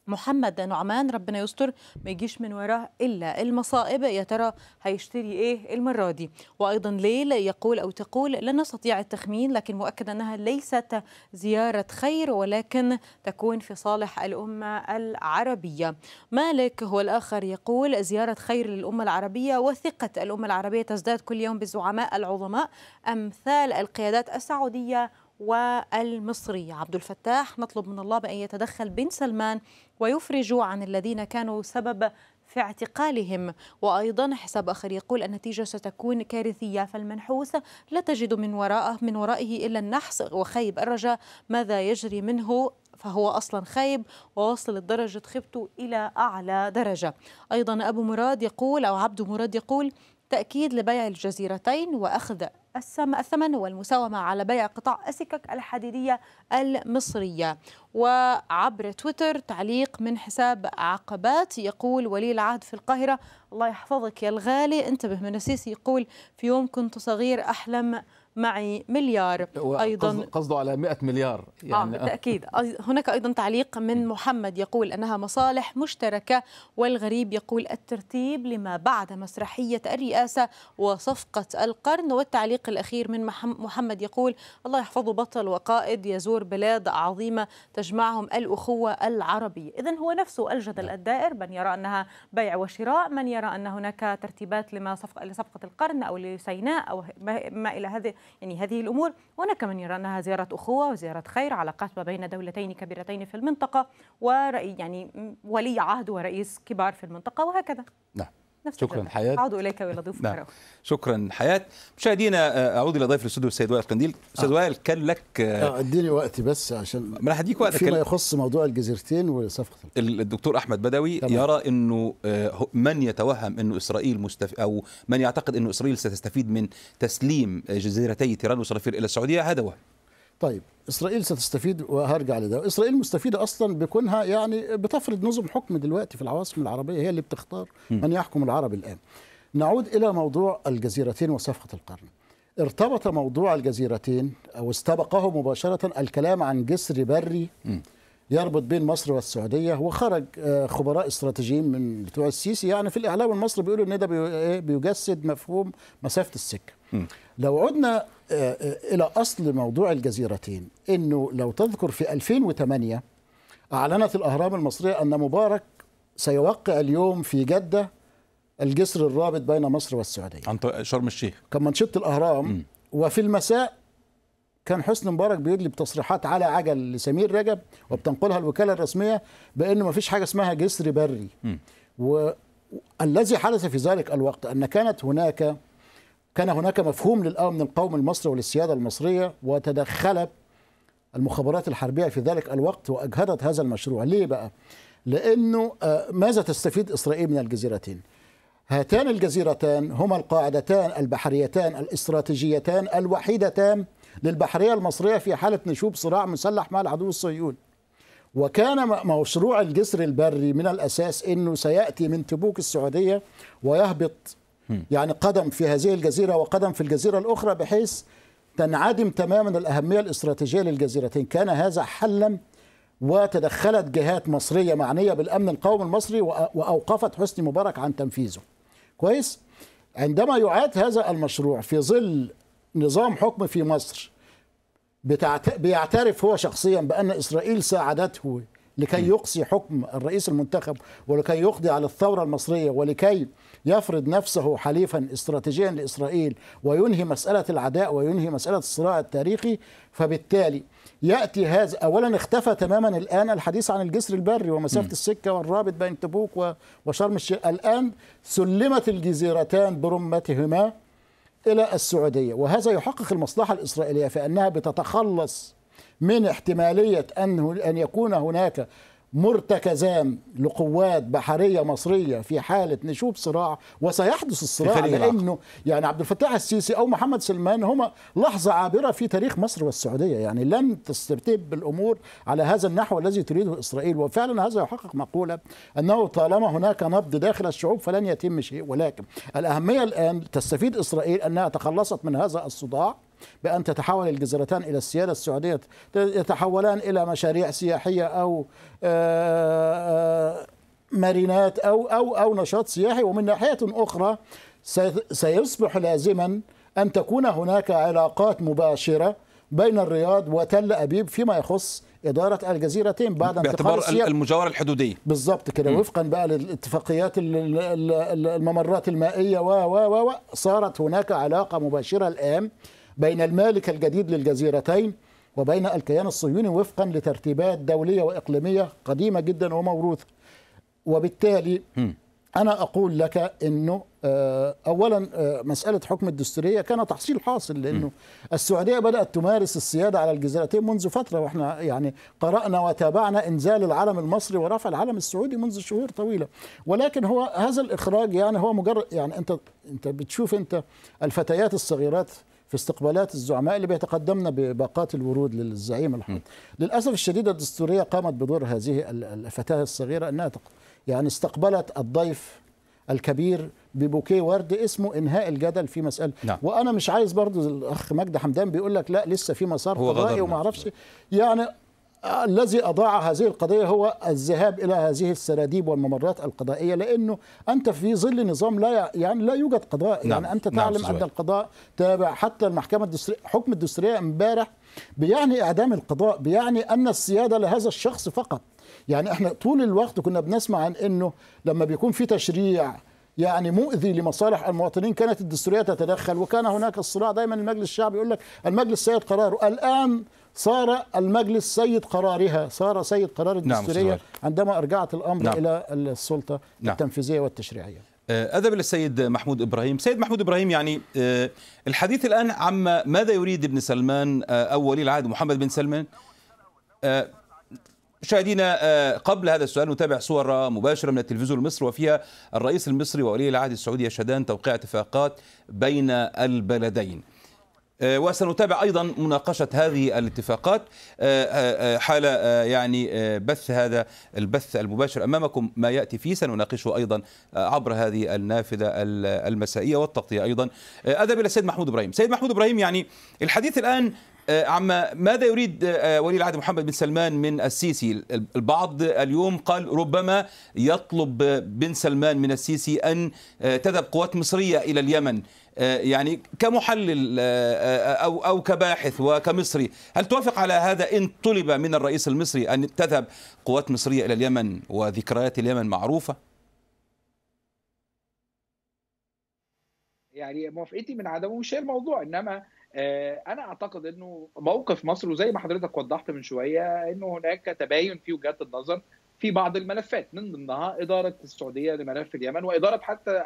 محمد نعمان ربنا يستر ما يجيش من وراه الا المصائب يا ترى هيشتري ايه المره دي وايضا ليل يقول او تقول لن نستطيع التخمين لكن مؤكد انها ليست زياره خير ولكن تكون في صالح الامه العربيه مالك هو الاخر يقول زياره خير للامه العربيه وثقه الامه العربيه تزداد كل يوم بالزعماء العظماء امثال القيادات السعوديه والمصرية عبد الفتاح نطلب من الله بأن يتدخل بن سلمان ويفرج عن الذين كانوا سبب في اعتقالهم وأيضا حساب آخر يقول النتيجة ستكون كارثية فالمنحوس لا تجد من وراءه من ورائه إلا النحس وخيب الرجاء ماذا يجري منه فهو أصلا خيب ووصل درجة خيبته إلى أعلى درجة أيضا أبو مراد يقول أو عبد مراد يقول تأكيد لبيع الجزيرتين وأخذ الثمن والمساومة على بيع قطاع السكك الحديدية المصرية وعبر تويتر تعليق من حساب عقبات يقول ولي العهد في القاهرة الله يحفظك يا الغالي انتبه من السيسي يقول في يوم كنت صغير أحلم معي مليار ايضا قصده على 100 مليار آه، يعني آه بالتاكيد هناك ايضا تعليق من محمد يقول انها مصالح مشتركه والغريب يقول الترتيب لما بعد مسرحيه الرئاسه وصفقه القرن والتعليق الاخير من محمد يقول الله يحفظه بطل وقائد يزور بلاد عظيمه تجمعهم الاخوه العربيه اذا هو نفسه الجدل نعم. الدائر من يرى انها بيع وشراء من يرى ان هناك ترتيبات لما صفقه لصفقه القرن او لسيناء او ما الى هذه يعني هذه الأمور هناك من يرى أنها زيارة أخوة وزيارة خير علاقات ما بين دولتين كبيرتين في المنطقة ورأي يعني ولي عهد ورئيس كبار في المنطقة وهكذا نعم نفس شكرا حياة أعود إليك وإلى نعم. شكرا حياة مشاهدينا آه، أعود إلى ضيف الاستوديو السيد وائل قنديل أستاذ آه. وائل كان لك آه،, آه اديني وقتي بس عشان ما أنا هديك وقت فيما يخص موضوع الجزيرتين وصفقة الدكتور أحمد بدوي طبعا. يرى أنه من يتوهم أنه إسرائيل مستف... أو من يعتقد أنه إسرائيل ستستفيد من تسليم جزيرتي تيران وصنافير إلى السعودية هذا وهم طيب اسرائيل ستستفيد وهرجع لده اسرائيل مستفيده اصلا بكونها يعني بتفرض نظم حكم دلوقتي في العواصم العربيه هي اللي بتختار من يحكم العرب الان نعود الى موضوع الجزيرتين وصفقه القرن ارتبط موضوع الجزيرتين او استبقه مباشره الكلام عن جسر بري يربط بين مصر والسعوديه وخرج آه، خبراء استراتيجيين من بتوع السيسي يعني في الاعلام المصري بيقولوا ان ده إيه، بيجسد مفهوم مسافه السكه لو عدنا آه، آه، إلى أصل موضوع الجزيرتين أنه لو تذكر في 2008 أعلنت الأهرام المصرية أن مبارك سيوقع اليوم في جدة الجسر الرابط بين مصر والسعودية عن طريق شرم الشيخ كان منشط الأهرام م. وفي المساء كان حسني مبارك بيدلي بتصريحات على عجل لسمير رجب وبتنقلها الوكالة الرسمية بأنه ما فيش حاجة اسمها جسر بري والذي حدث في ذلك الوقت أن كانت هناك كان هناك مفهوم للأمن القومي المصري وللسيادة المصرية وتدخلت المخابرات الحربية في ذلك الوقت واجهدت هذا المشروع ليه بقى؟ لأنه آه، ماذا تستفيد إسرائيل من الجزيرتين؟ هاتان الجزيرتان هما القاعدتان البحريتان الاستراتيجيتان الوحيدتان للبحرية المصرية في حالة نشوب صراع مسلح مع العدو الصهيوني وكان مشروع الجسر البري من الأساس أنه سيأتي من تبوك السعودية ويهبط يعني قدم في هذه الجزيرة وقدم في الجزيرة الأخرى بحيث تنعدم تماما الأهمية الاستراتيجية للجزيرتين كان هذا حلا وتدخلت جهات مصرية معنية بالأمن القومي المصري وأوقفت حسني مبارك عن تنفيذه كويس عندما يعاد هذا المشروع في ظل نظام حكم في مصر بيعترف هو شخصيا بأن إسرائيل ساعدته لكي يقصي حكم الرئيس المنتخب ولكي يقضي على الثورة المصرية ولكي يفرض نفسه حليفا استراتيجيا لإسرائيل وينهي مسألة العداء وينهي مسألة الصراع التاريخي فبالتالي ياتي هذا اولا اختفى تماما الان الحديث عن الجسر البري ومسافه السكه والرابط بين تبوك وشرم الشيخ الان سلمت الجزيرتان برمتهما الى السعوديه وهذا يحقق المصلحه الاسرائيليه في انها بتتخلص من احتماليه انه ان يكون هناك مرتكزان لقوات بحريه مصريه في حاله نشوب صراع وسيحدث الصراع لانه يعني عبد الفتاح السيسي او محمد سلمان هما لحظه عابره في تاريخ مصر والسعوديه يعني لن تستتب الامور على هذا النحو الذي تريده اسرائيل وفعلا هذا يحقق مقوله انه طالما هناك نبض داخل الشعوب فلن يتم شيء ولكن الاهميه الان تستفيد اسرائيل انها تخلصت من هذا الصداع بأن تتحول الجزيرتان إلى السيادة السعودية يتحولان إلى مشاريع سياحية أو آه، آه، مارينات أو أو أو نشاط سياحي ومن ناحية أخرى سيصبح لازما أن تكون هناك علاقات مباشرة بين الرياض وتل أبيب فيما يخص إدارة الجزيرتين بعد باعتبار المجاورة الحدودية بالضبط كده وفقا بقى للاتفاقيات الممرات المائية و و و صارت هناك علاقة مباشرة الآن بين المالك الجديد للجزيرتين وبين الكيان الصهيوني وفقا لترتيبات دولية وإقليمية قديمة جدا وموروثة وبالتالي أنا أقول لك أنه آه، أولا آه، مسألة حكم الدستورية كان تحصيل حاصل لأنه السعودية بدأت تمارس السيادة على الجزيرتين منذ فترة وإحنا يعني قرأنا وتابعنا إنزال العلم المصري ورفع العلم السعودي منذ شهور طويلة ولكن هو هذا الإخراج يعني هو مجرد يعني أنت أنت بتشوف أنت الفتيات الصغيرات في استقبالات الزعماء اللي بيتقدمنا بباقات الورود للزعيم الحوثي للاسف الشديد الدستوريه قامت بدور هذه الفتاه الصغيره انها يعني استقبلت الضيف الكبير ببوكيه ورد اسمه انهاء الجدل في مساله نعم. وانا مش عايز برضو الاخ مجدي حمدان بيقول لك لا لسه في مسار قضائي وما اعرفش يعني الذي أضاع هذه القضية هو الذهاب إلى هذه السراديب والممرات القضائية لأنه أنت في ظل نظام لا يعني لا يوجد قضاء نعم. يعني أنت نعم، تعلم نعم. أن القضاء تابع حتى المحكمة الدستورية حكم الدستورية امبارح بيعني إعدام القضاء بيعني أن السيادة لهذا الشخص فقط يعني احنا طول الوقت كنا بنسمع عن انه لما بيكون في تشريع يعني مؤذي لمصالح المواطنين كانت الدستوريه تتدخل وكان هناك الصراع دائما المجلس الشعبي يقول لك المجلس سيد قراره الان صار المجلس سيد قرارها صار سيد قرار نعم، الدستورية نعم عندما أرجعت الأمر نعم. إلى السلطة نعم. التنفيذية والتشريعية آه، أذهب للسيد محمود إبراهيم سيد محمود إبراهيم يعني آه، الحديث الآن عما ماذا يريد ابن سلمان آه، أو ولي العهد محمد بن سلمان مشاهدينا قبل هذا السؤال نتابع صور مباشره من التلفزيون المصري وفيها الرئيس المصري وولي العهد السعودي يشهدان توقيع اتفاقات بين البلدين. آه، وسنتابع ايضا مناقشه هذه الاتفاقات آه، آه، حال يعني بث هذا البث المباشر امامكم ما ياتي فيه سنناقشه ايضا عبر هذه النافذه المسائيه والتغطيه ايضا اذهب الى السيد محمود ابراهيم سيد محمود ابراهيم يعني الحديث الان عما ماذا يريد ولي العهد محمد بن سلمان من السيسي البعض اليوم قال ربما يطلب بن سلمان من السيسي أن تذهب قوات مصرية إلى اليمن آه، يعني كمحلل آه، آه، أو أو كباحث وكمصري هل توافق على هذا إن طلب من الرئيس المصري أن تذهب قوات مصرية إلى اليمن وذكريات اليمن معروفة؟ يعني موافقتي من عدمه مش الموضوع انما انا اعتقد انه موقف مصر وزي ما حضرتك وضحت من شويه انه هناك تباين في وجهات النظر في بعض الملفات من ضمنها إدارة السعودية لملف اليمن وإدارة حتى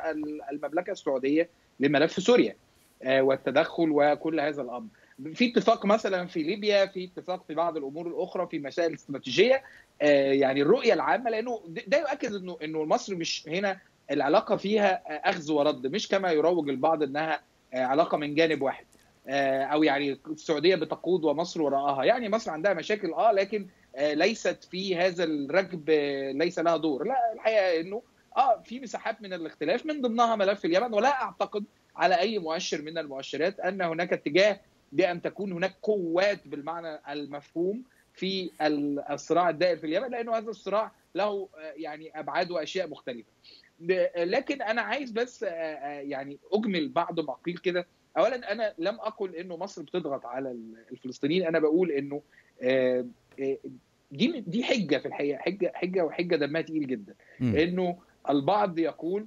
المملكة السعودية لملف سوريا آه، والتدخل وكل هذا الأمر في اتفاق مثلا في ليبيا في اتفاق في بعض الامور الاخرى في مسائل استراتيجيه آه، يعني الرؤيه العامه لانه ده يؤكد انه انه مصر مش هنا العلاقه فيها آه، اخذ ورد مش كما يروج البعض انها علاقه من جانب واحد او يعني السعوديه بتقود ومصر وراءها يعني مصر عندها مشاكل اه لكن آه، ليست في هذا الركب آه، ليس لها دور لا الحقيقه انه اه في مساحات من الاختلاف من ضمنها ملف اليمن ولا اعتقد على اي مؤشر من المؤشرات ان هناك اتجاه بان تكون هناك قوات بالمعنى المفهوم في الصراع الدائر في اليمن لانه هذا الصراع له آه، يعني ابعاد واشياء مختلفه لكن انا عايز بس يعني اجمل بعض ما قيل كده اولا انا لم اقل انه مصر بتضغط على الفلسطينيين انا بقول انه دي دي حجه في الحقيقه حجه حجه وحجه دمها تقيل جدا انه البعض يقول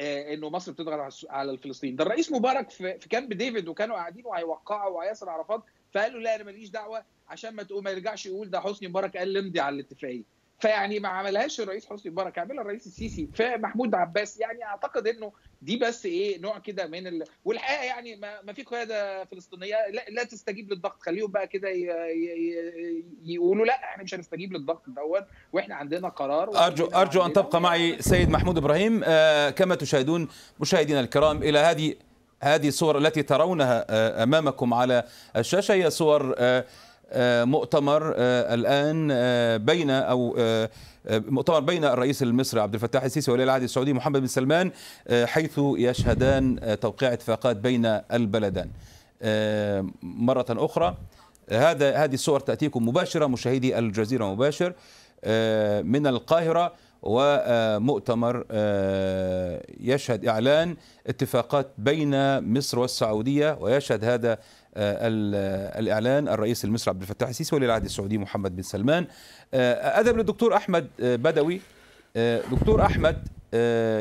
آه، انه مصر بتضغط على الفلسطين ده الرئيس مبارك في كامب ديفيد وكانوا قاعدين وهيوقعوا وياسر عرفات فقالوا لا انا ماليش دعوه عشان ما تقوم ما يرجعش يقول ده حسني مبارك قال امضي على الاتفاقيه فيعني ما عملهاش الرئيس حسني مبارك عملها الرئيس السيسي فمحمود عباس يعني اعتقد انه دي بس ايه نوع كده من ال... والحقيقه يعني ما, ما في قياده فلسطينيه لا, لا تستجيب للضغط خليهم بقى كده ي... ي... يقولوا لا احنا مش هنستجيب للضغط دوت واحنا عندنا قرار ارجو ارجو ان تبقى معي يعني سيد محمود ابراهيم آه كما تشاهدون مشاهدينا الكرام الى هذه هذه الصور التي ترونها آه امامكم على الشاشه هي صور آه آه، مؤتمر آه، الآن آه، بين أو مؤتمر بين الرئيس المصري عبد الفتاح السيسي وولي العهد السعودي محمد بن سلمان حيث يشهدان توقيع اتفاقات بين البلدان مرة أخرى هذا هذه الصور تأتيكم مباشرة مشاهدي الجزيرة مباشر من القاهرة ومؤتمر يشهد إعلان اتفاقات بين مصر والسعودية ويشهد هذا آه، الإعلان الرئيس المصري عبد الفتاح السيسي ولي العهد السعودي محمد بن سلمان أذهب للدكتور أحمد آه، بدوي آه، دكتور أحمد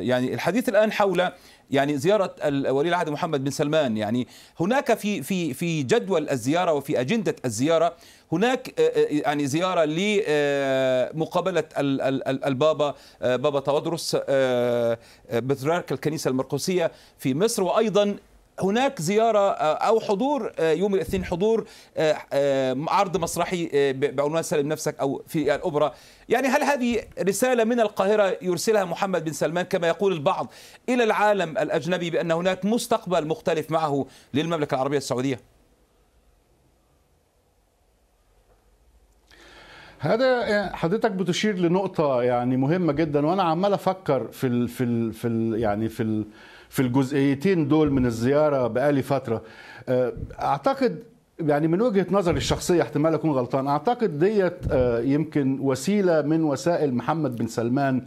يعني الحديث الآن حول يعني زيارة ولي العهد محمد بن سلمان يعني هناك في في في جدول الزيارة وفي أجندة الزيارة هناك يعني زيارة لمقابلة البابا بابا تودروس بطريرك الكنيسة المرقسية في مصر وأيضا هناك زيارة آه، أو حضور آه، يوم الاثنين حضور آه، عرض مسرحي بعنوان سلم نفسك أو في الأوبرا يعني هل هذه رسالة من القاهرة يرسلها محمد بن سلمان كما يقول البعض إلى العالم الأجنبي بأن هناك مستقبل مختلف معه للمملكة العربية السعودية هذا حضرتك بتشير لنقطة يعني مهمة جدا وأنا عمال أفكر في الـ في الـ في الـ يعني في الـ في الجزئيتين دول من الزياره بقالي فتره آه، اعتقد يعني من وجهه نظري الشخصيه احتمال اكون غلطان اعتقد ديت آه، يمكن وسيله من وسائل محمد بن سلمان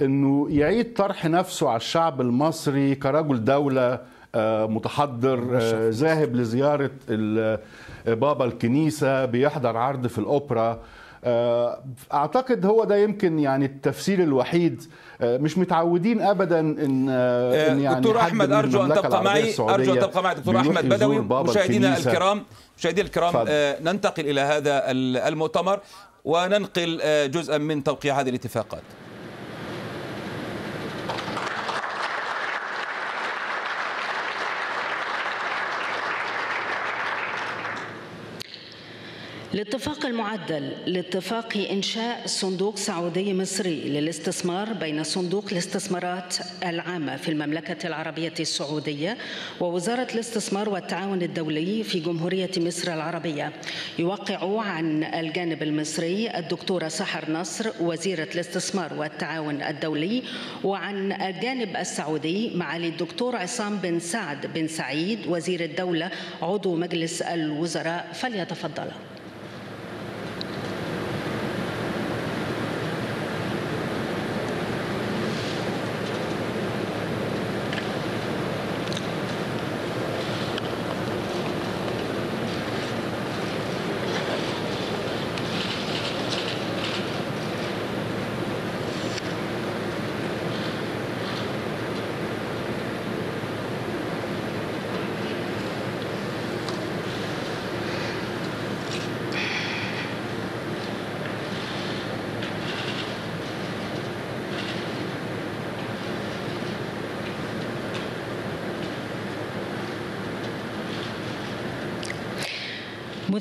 انه يعيد طرح نفسه على الشعب المصري كرجل دوله آه، متحضر ذاهب لزياره بابا الكنيسه بيحضر عرض في الاوبرا اعتقد هو ده يمكن يعني التفسير الوحيد آه، مش متعودين ابدا ان, آه، آه، إن يعني دكتور احمد ارجو ان تبقى معي ارجو ان تبقى معي دكتور احمد بدوي مشاهدينا الكرام مشاهدينا الكرام فضل. ننتقل الى هذا المؤتمر وننقل جزءا من توقيع هذه الاتفاقات الاتفاق المعدل لاتفاق إنشاء صندوق سعودي مصري للاستثمار بين صندوق الاستثمارات العامة في المملكة العربية السعودية ووزارة الاستثمار والتعاون الدولي في جمهورية مصر العربية يوقع عن الجانب المصري الدكتورة سحر نصر وزيرة الاستثمار والتعاون الدولي وعن الجانب السعودي معالي الدكتور عصام بن سعد بن سعيد وزير الدولة عضو مجلس الوزراء فليتفضل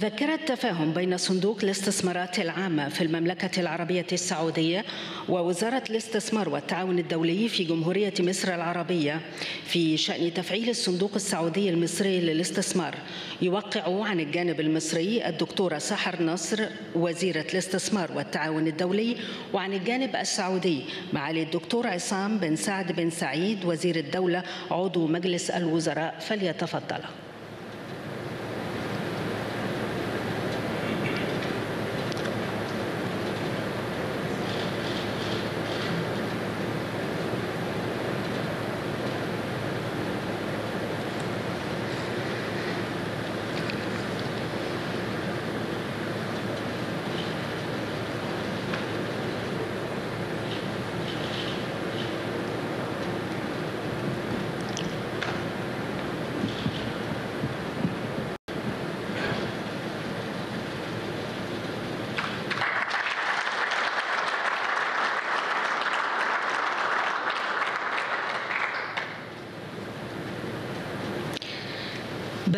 مذكرة تفاهم بين صندوق الاستثمارات العامة في المملكة العربية السعودية ووزارة الاستثمار والتعاون الدولي في جمهورية مصر العربية في شأن تفعيل الصندوق السعودي المصري للاستثمار يوقع عن الجانب المصري الدكتورة سحر نصر وزيرة الاستثمار والتعاون الدولي وعن الجانب السعودي معالي الدكتور عصام بن سعد بن سعيد وزير الدولة عضو مجلس الوزراء فليتفضل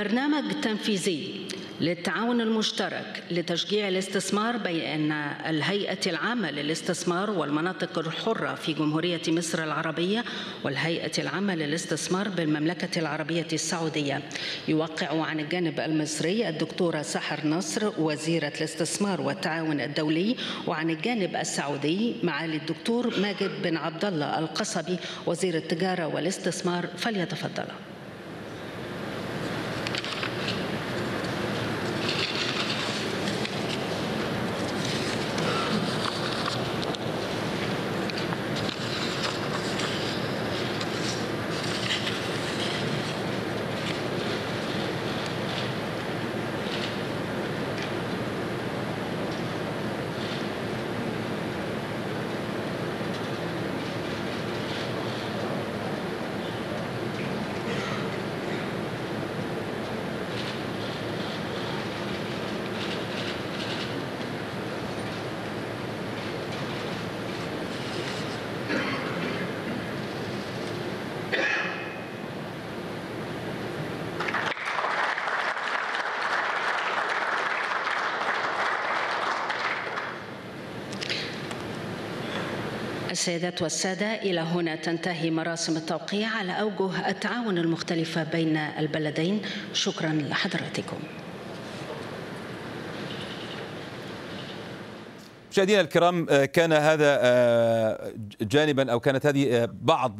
برنامج تنفيذي للتعاون المشترك لتشجيع الاستثمار بين الهيئة العامة للاستثمار والمناطق الحرة في جمهورية مصر العربية والهيئة العامة للاستثمار بالمملكة العربية السعودية يوقع عن الجانب المصري الدكتورة سحر نصر وزيرة الاستثمار والتعاون الدولي وعن الجانب السعودي معالي الدكتور ماجد بن عبد الله القصبي وزير التجارة والاستثمار فليتفضل السيدات والسادة إلى هنا تنتهي مراسم التوقيع على أوجه التعاون المختلفة بين البلدين شكرا لحضراتكم مشاهدينا الكرام آه، كان هذا آه، جانبا او كانت هذه آه، بعض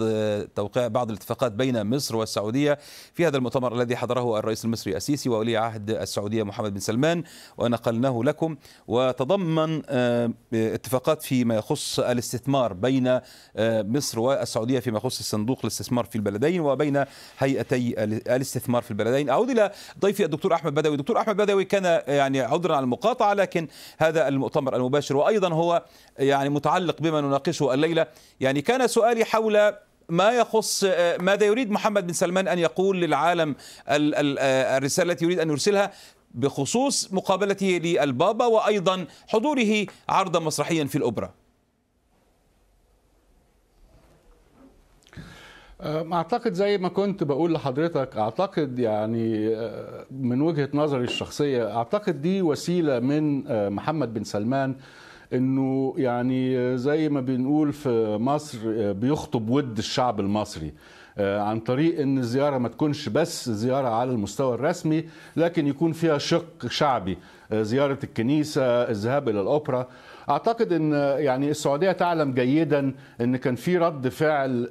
توقيع بعض الاتفاقات بين مصر والسعوديه في هذا المؤتمر الذي حضره الرئيس المصري السيسي وولي عهد السعوديه محمد بن سلمان ونقلناه لكم وتضمن اتفاقات فيما يخص الاستثمار بين مصر والسعوديه فيما يخص الصندوق الاستثمار في البلدين وبين هيئتي الاستثمار في البلدين اعود الى ضيفي الدكتور احمد بدوي دكتور احمد بدوي كان يعني عذرا على المقاطعه لكن هذا المؤتمر المباشر وأيضا هو يعني متعلق بما نناقشه الليلة يعني كان سؤالي حول ما يخص ماذا يريد محمد بن سلمان أن يقول للعالم الرسالة التي يريد أن يرسلها بخصوص مقابلته للبابا وأيضا حضوره عرضا مسرحيا في الأوبرا أه، اعتقد زي ما كنت بقول لحضرتك اعتقد يعني أه، من وجهه نظري الشخصيه اعتقد دي وسيله من أه، محمد بن سلمان انه يعني زي ما بنقول في مصر آه، بيخطب ود الشعب المصري آه، عن طريق ان الزياره ما تكونش بس زياره على المستوى الرسمي لكن يكون فيها شق شعبي آه، زياره الكنيسه الذهاب الى الاوبرا اعتقد ان يعني السعوديه تعلم جيدا ان كان في رد فعل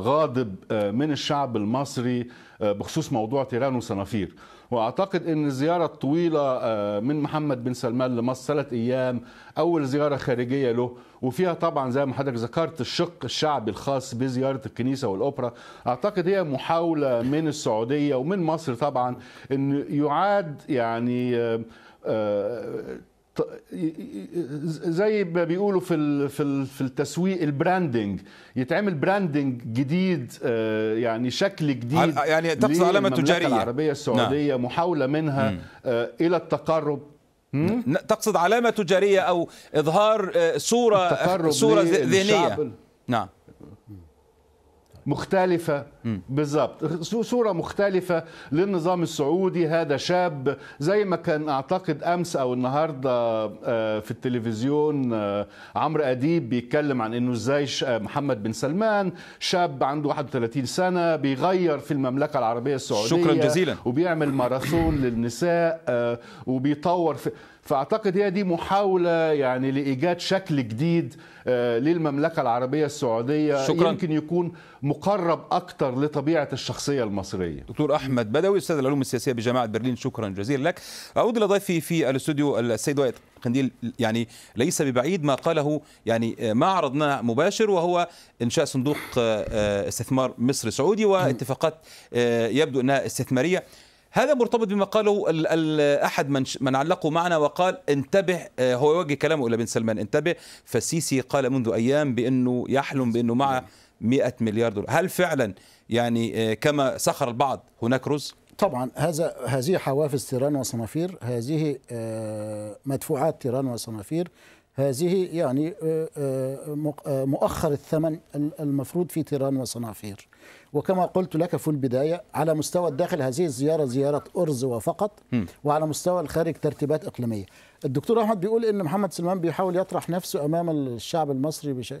غاضب من الشعب المصري بخصوص موضوع تيران وصنافير واعتقد ان الزياره الطويله آه، من محمد بن سلمان لمصر ثلاث ايام اول زياره خارجيه له وفيها طبعا زي ما حضرتك ذكرت الشق الشعبي الخاص بزياره الكنيسه والاوبرا اعتقد هي محاوله من السعوديه ومن مصر طبعا ان يعاد يعني آه، آه، زي ما بيقولوا في في التسويق البراندنج يتعمل براندنج جديد آه، يعني شكل جديد يعني تقصد علامه تجاريه العربيه السعوديه نعم. محاوله منها م. آه، الى التقرب م. تقصد علامه تجاريه او اظهار آه، صوره صوره ذهنيه نعم مختلفه بالظبط صوره مختلفه للنظام السعودي هذا شاب زي ما كان اعتقد امس او النهارده آه، في التلفزيون آه، عمرو اديب بيتكلم عن انه ازاي آه، محمد بن سلمان شاب عنده 31 سنه بيغير في المملكه العربيه السعوديه شكرا جزيلا وبيعمل ماراثون للنساء وبيطور في فاعتقد هي دي محاوله يعني لايجاد شكل جديد للمملكه العربيه السعوديه شكرا. يمكن يكون مقرب اكتر أكثر لطبيعة الشخصية المصرية دكتور أحمد بدوي أستاذ العلوم السياسية بجامعة برلين شكرا جزيلا لك أعود إلى ضيفي في الاستوديو السيد وائل قنديل يعني ليس ببعيد ما قاله يعني ما عرضنا مباشر وهو إنشاء صندوق آه، استثمار مصر سعودي واتفاقات آه، يبدو أنها استثمارية هذا مرتبط بما قاله احد من, من علقوا معنا وقال انتبه آه، هو يوجه كلامه الى بن سلمان انتبه فالسيسي قال منذ ايام بانه يحلم بانه مع 100 مليار دولار هل فعلا يعني آه، كما سخر البعض هناك رز طبعا هذا هذه حوافز تيران وصنافير هذه آه، مدفوعات تيران وصنافير هذه يعني آه، مؤخر الثمن المفروض في تيران وصنافير وكما قلت لك في البداية على مستوى الداخل هذه الزيارة زيارة أرز وفقط وعلى مستوى الخارج ترتيبات إقليمية الدكتور أحمد بيقول إن محمد سلمان بيحاول يطرح نفسه أمام الشعب المصري بشيء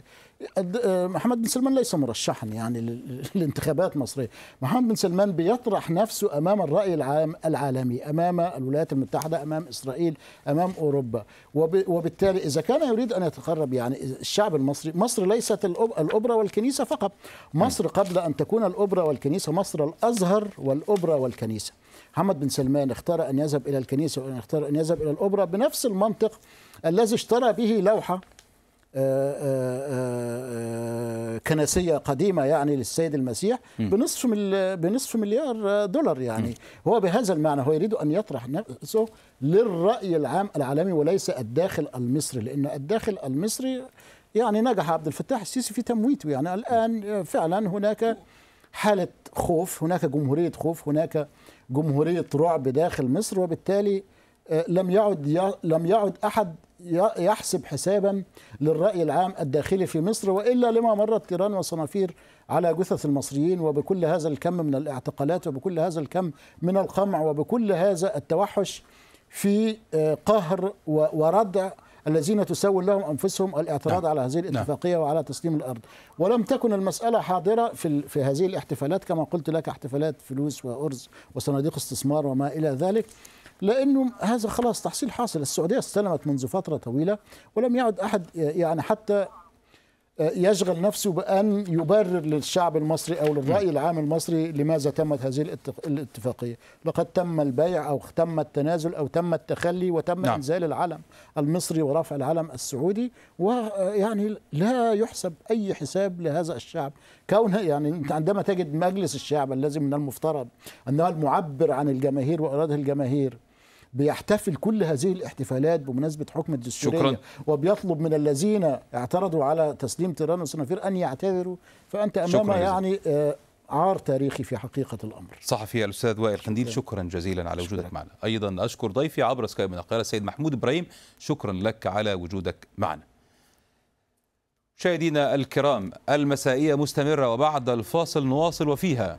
آه، محمد بن سلمان ليس مرشحا يعني للانتخابات المصرية محمد بن سلمان بيطرح نفسه أمام الرأي العام العالمي أمام الولايات المتحدة أمام إسرائيل أمام أوروبا وبالتالي إذا كان يريد أن يتقرب يعني الشعب المصري مصر ليست الأوبرا والكنيسة فقط مصر قبل أن تكون لنا الأوبرا والكنيسة مصر الأزهر والأوبرا والكنيسة محمد بن سلمان اختار أن يذهب إلى الكنيسة واختار أن يذهب إلى الأوبرا بنفس المنطق الذي اشترى به لوحة آه، آه، آه، كنسية قديمة يعني للسيد المسيح بنصف بنصف مليار دولار يعني هو بهذا المعنى هو يريد أن يطرح نفسه للرأي العام العالمي وليس الداخل المصري لأن الداخل المصري يعني نجح عبد الفتاح السيسي في تمويته يعني الآن فعلا هناك حالة خوف هناك جمهورية خوف هناك جمهورية رعب داخل مصر وبالتالي آه، لم يعد لم يعد أحد يحسب حسابا للرأي العام الداخلي في مصر وإلا لما مرت تيران وصنافير على جثث المصريين وبكل هذا الكم من الاعتقالات وبكل هذا الكم من القمع وبكل هذا التوحش في آه، قهر وردع الذين تسول لهم أنفسهم الاعتراض نعم. على هذه نعم. الاتفاقية نعم. وعلى تسليم الأرض ولم تكن المسألة حاضرة في, في هذه الاحتفالات كما قلت لك احتفالات فلوس وأرز وصناديق استثمار وما إلى ذلك لانه هذا خلاص تحصيل حاصل السعوديه استلمت منذ فتره طويله ولم يعد احد يعني حتى يشغل نفسه بأن يبرر للشعب المصري أو للرأي العام المصري لماذا تمت هذه الاتفاقية لقد تم البيع أو تم التنازل أو تم التخلي وتم نعم. إنزال العلم المصري ورفع العلم السعودي ويعني لا يحسب أي حساب لهذا الشعب كونه يعني عندما تجد مجلس الشعب الذي من المفترض أنه المعبر عن الجماهير وإرادة الجماهير بيحتفل كل هذه الاحتفالات بمناسبه حكم الدستوريه شكرا. وبيطلب من الذين اعترضوا على تسليم تيران وصنافير ان يعتذروا فانت امام يعني آه، عار تاريخي في حقيقة الأمر صحفي الأستاذ وائل خنديل شكرا جزيلا على شكرا. وجودك معنا أيضا أشكر ضيفي عبر سكايب من القاهرة السيد محمود إبراهيم شكرا لك على وجودك معنا مشاهدينا الكرام المسائية مستمرة وبعد الفاصل نواصل وفيها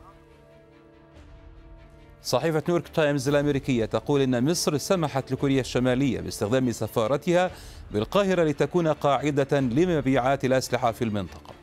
صحيفة نيويورك تايمز الأمريكية تقول إن مصر سمحت لكوريا الشمالية باستخدام سفارتها بالقاهرة لتكون قاعدة لمبيعات الأسلحة في المنطقة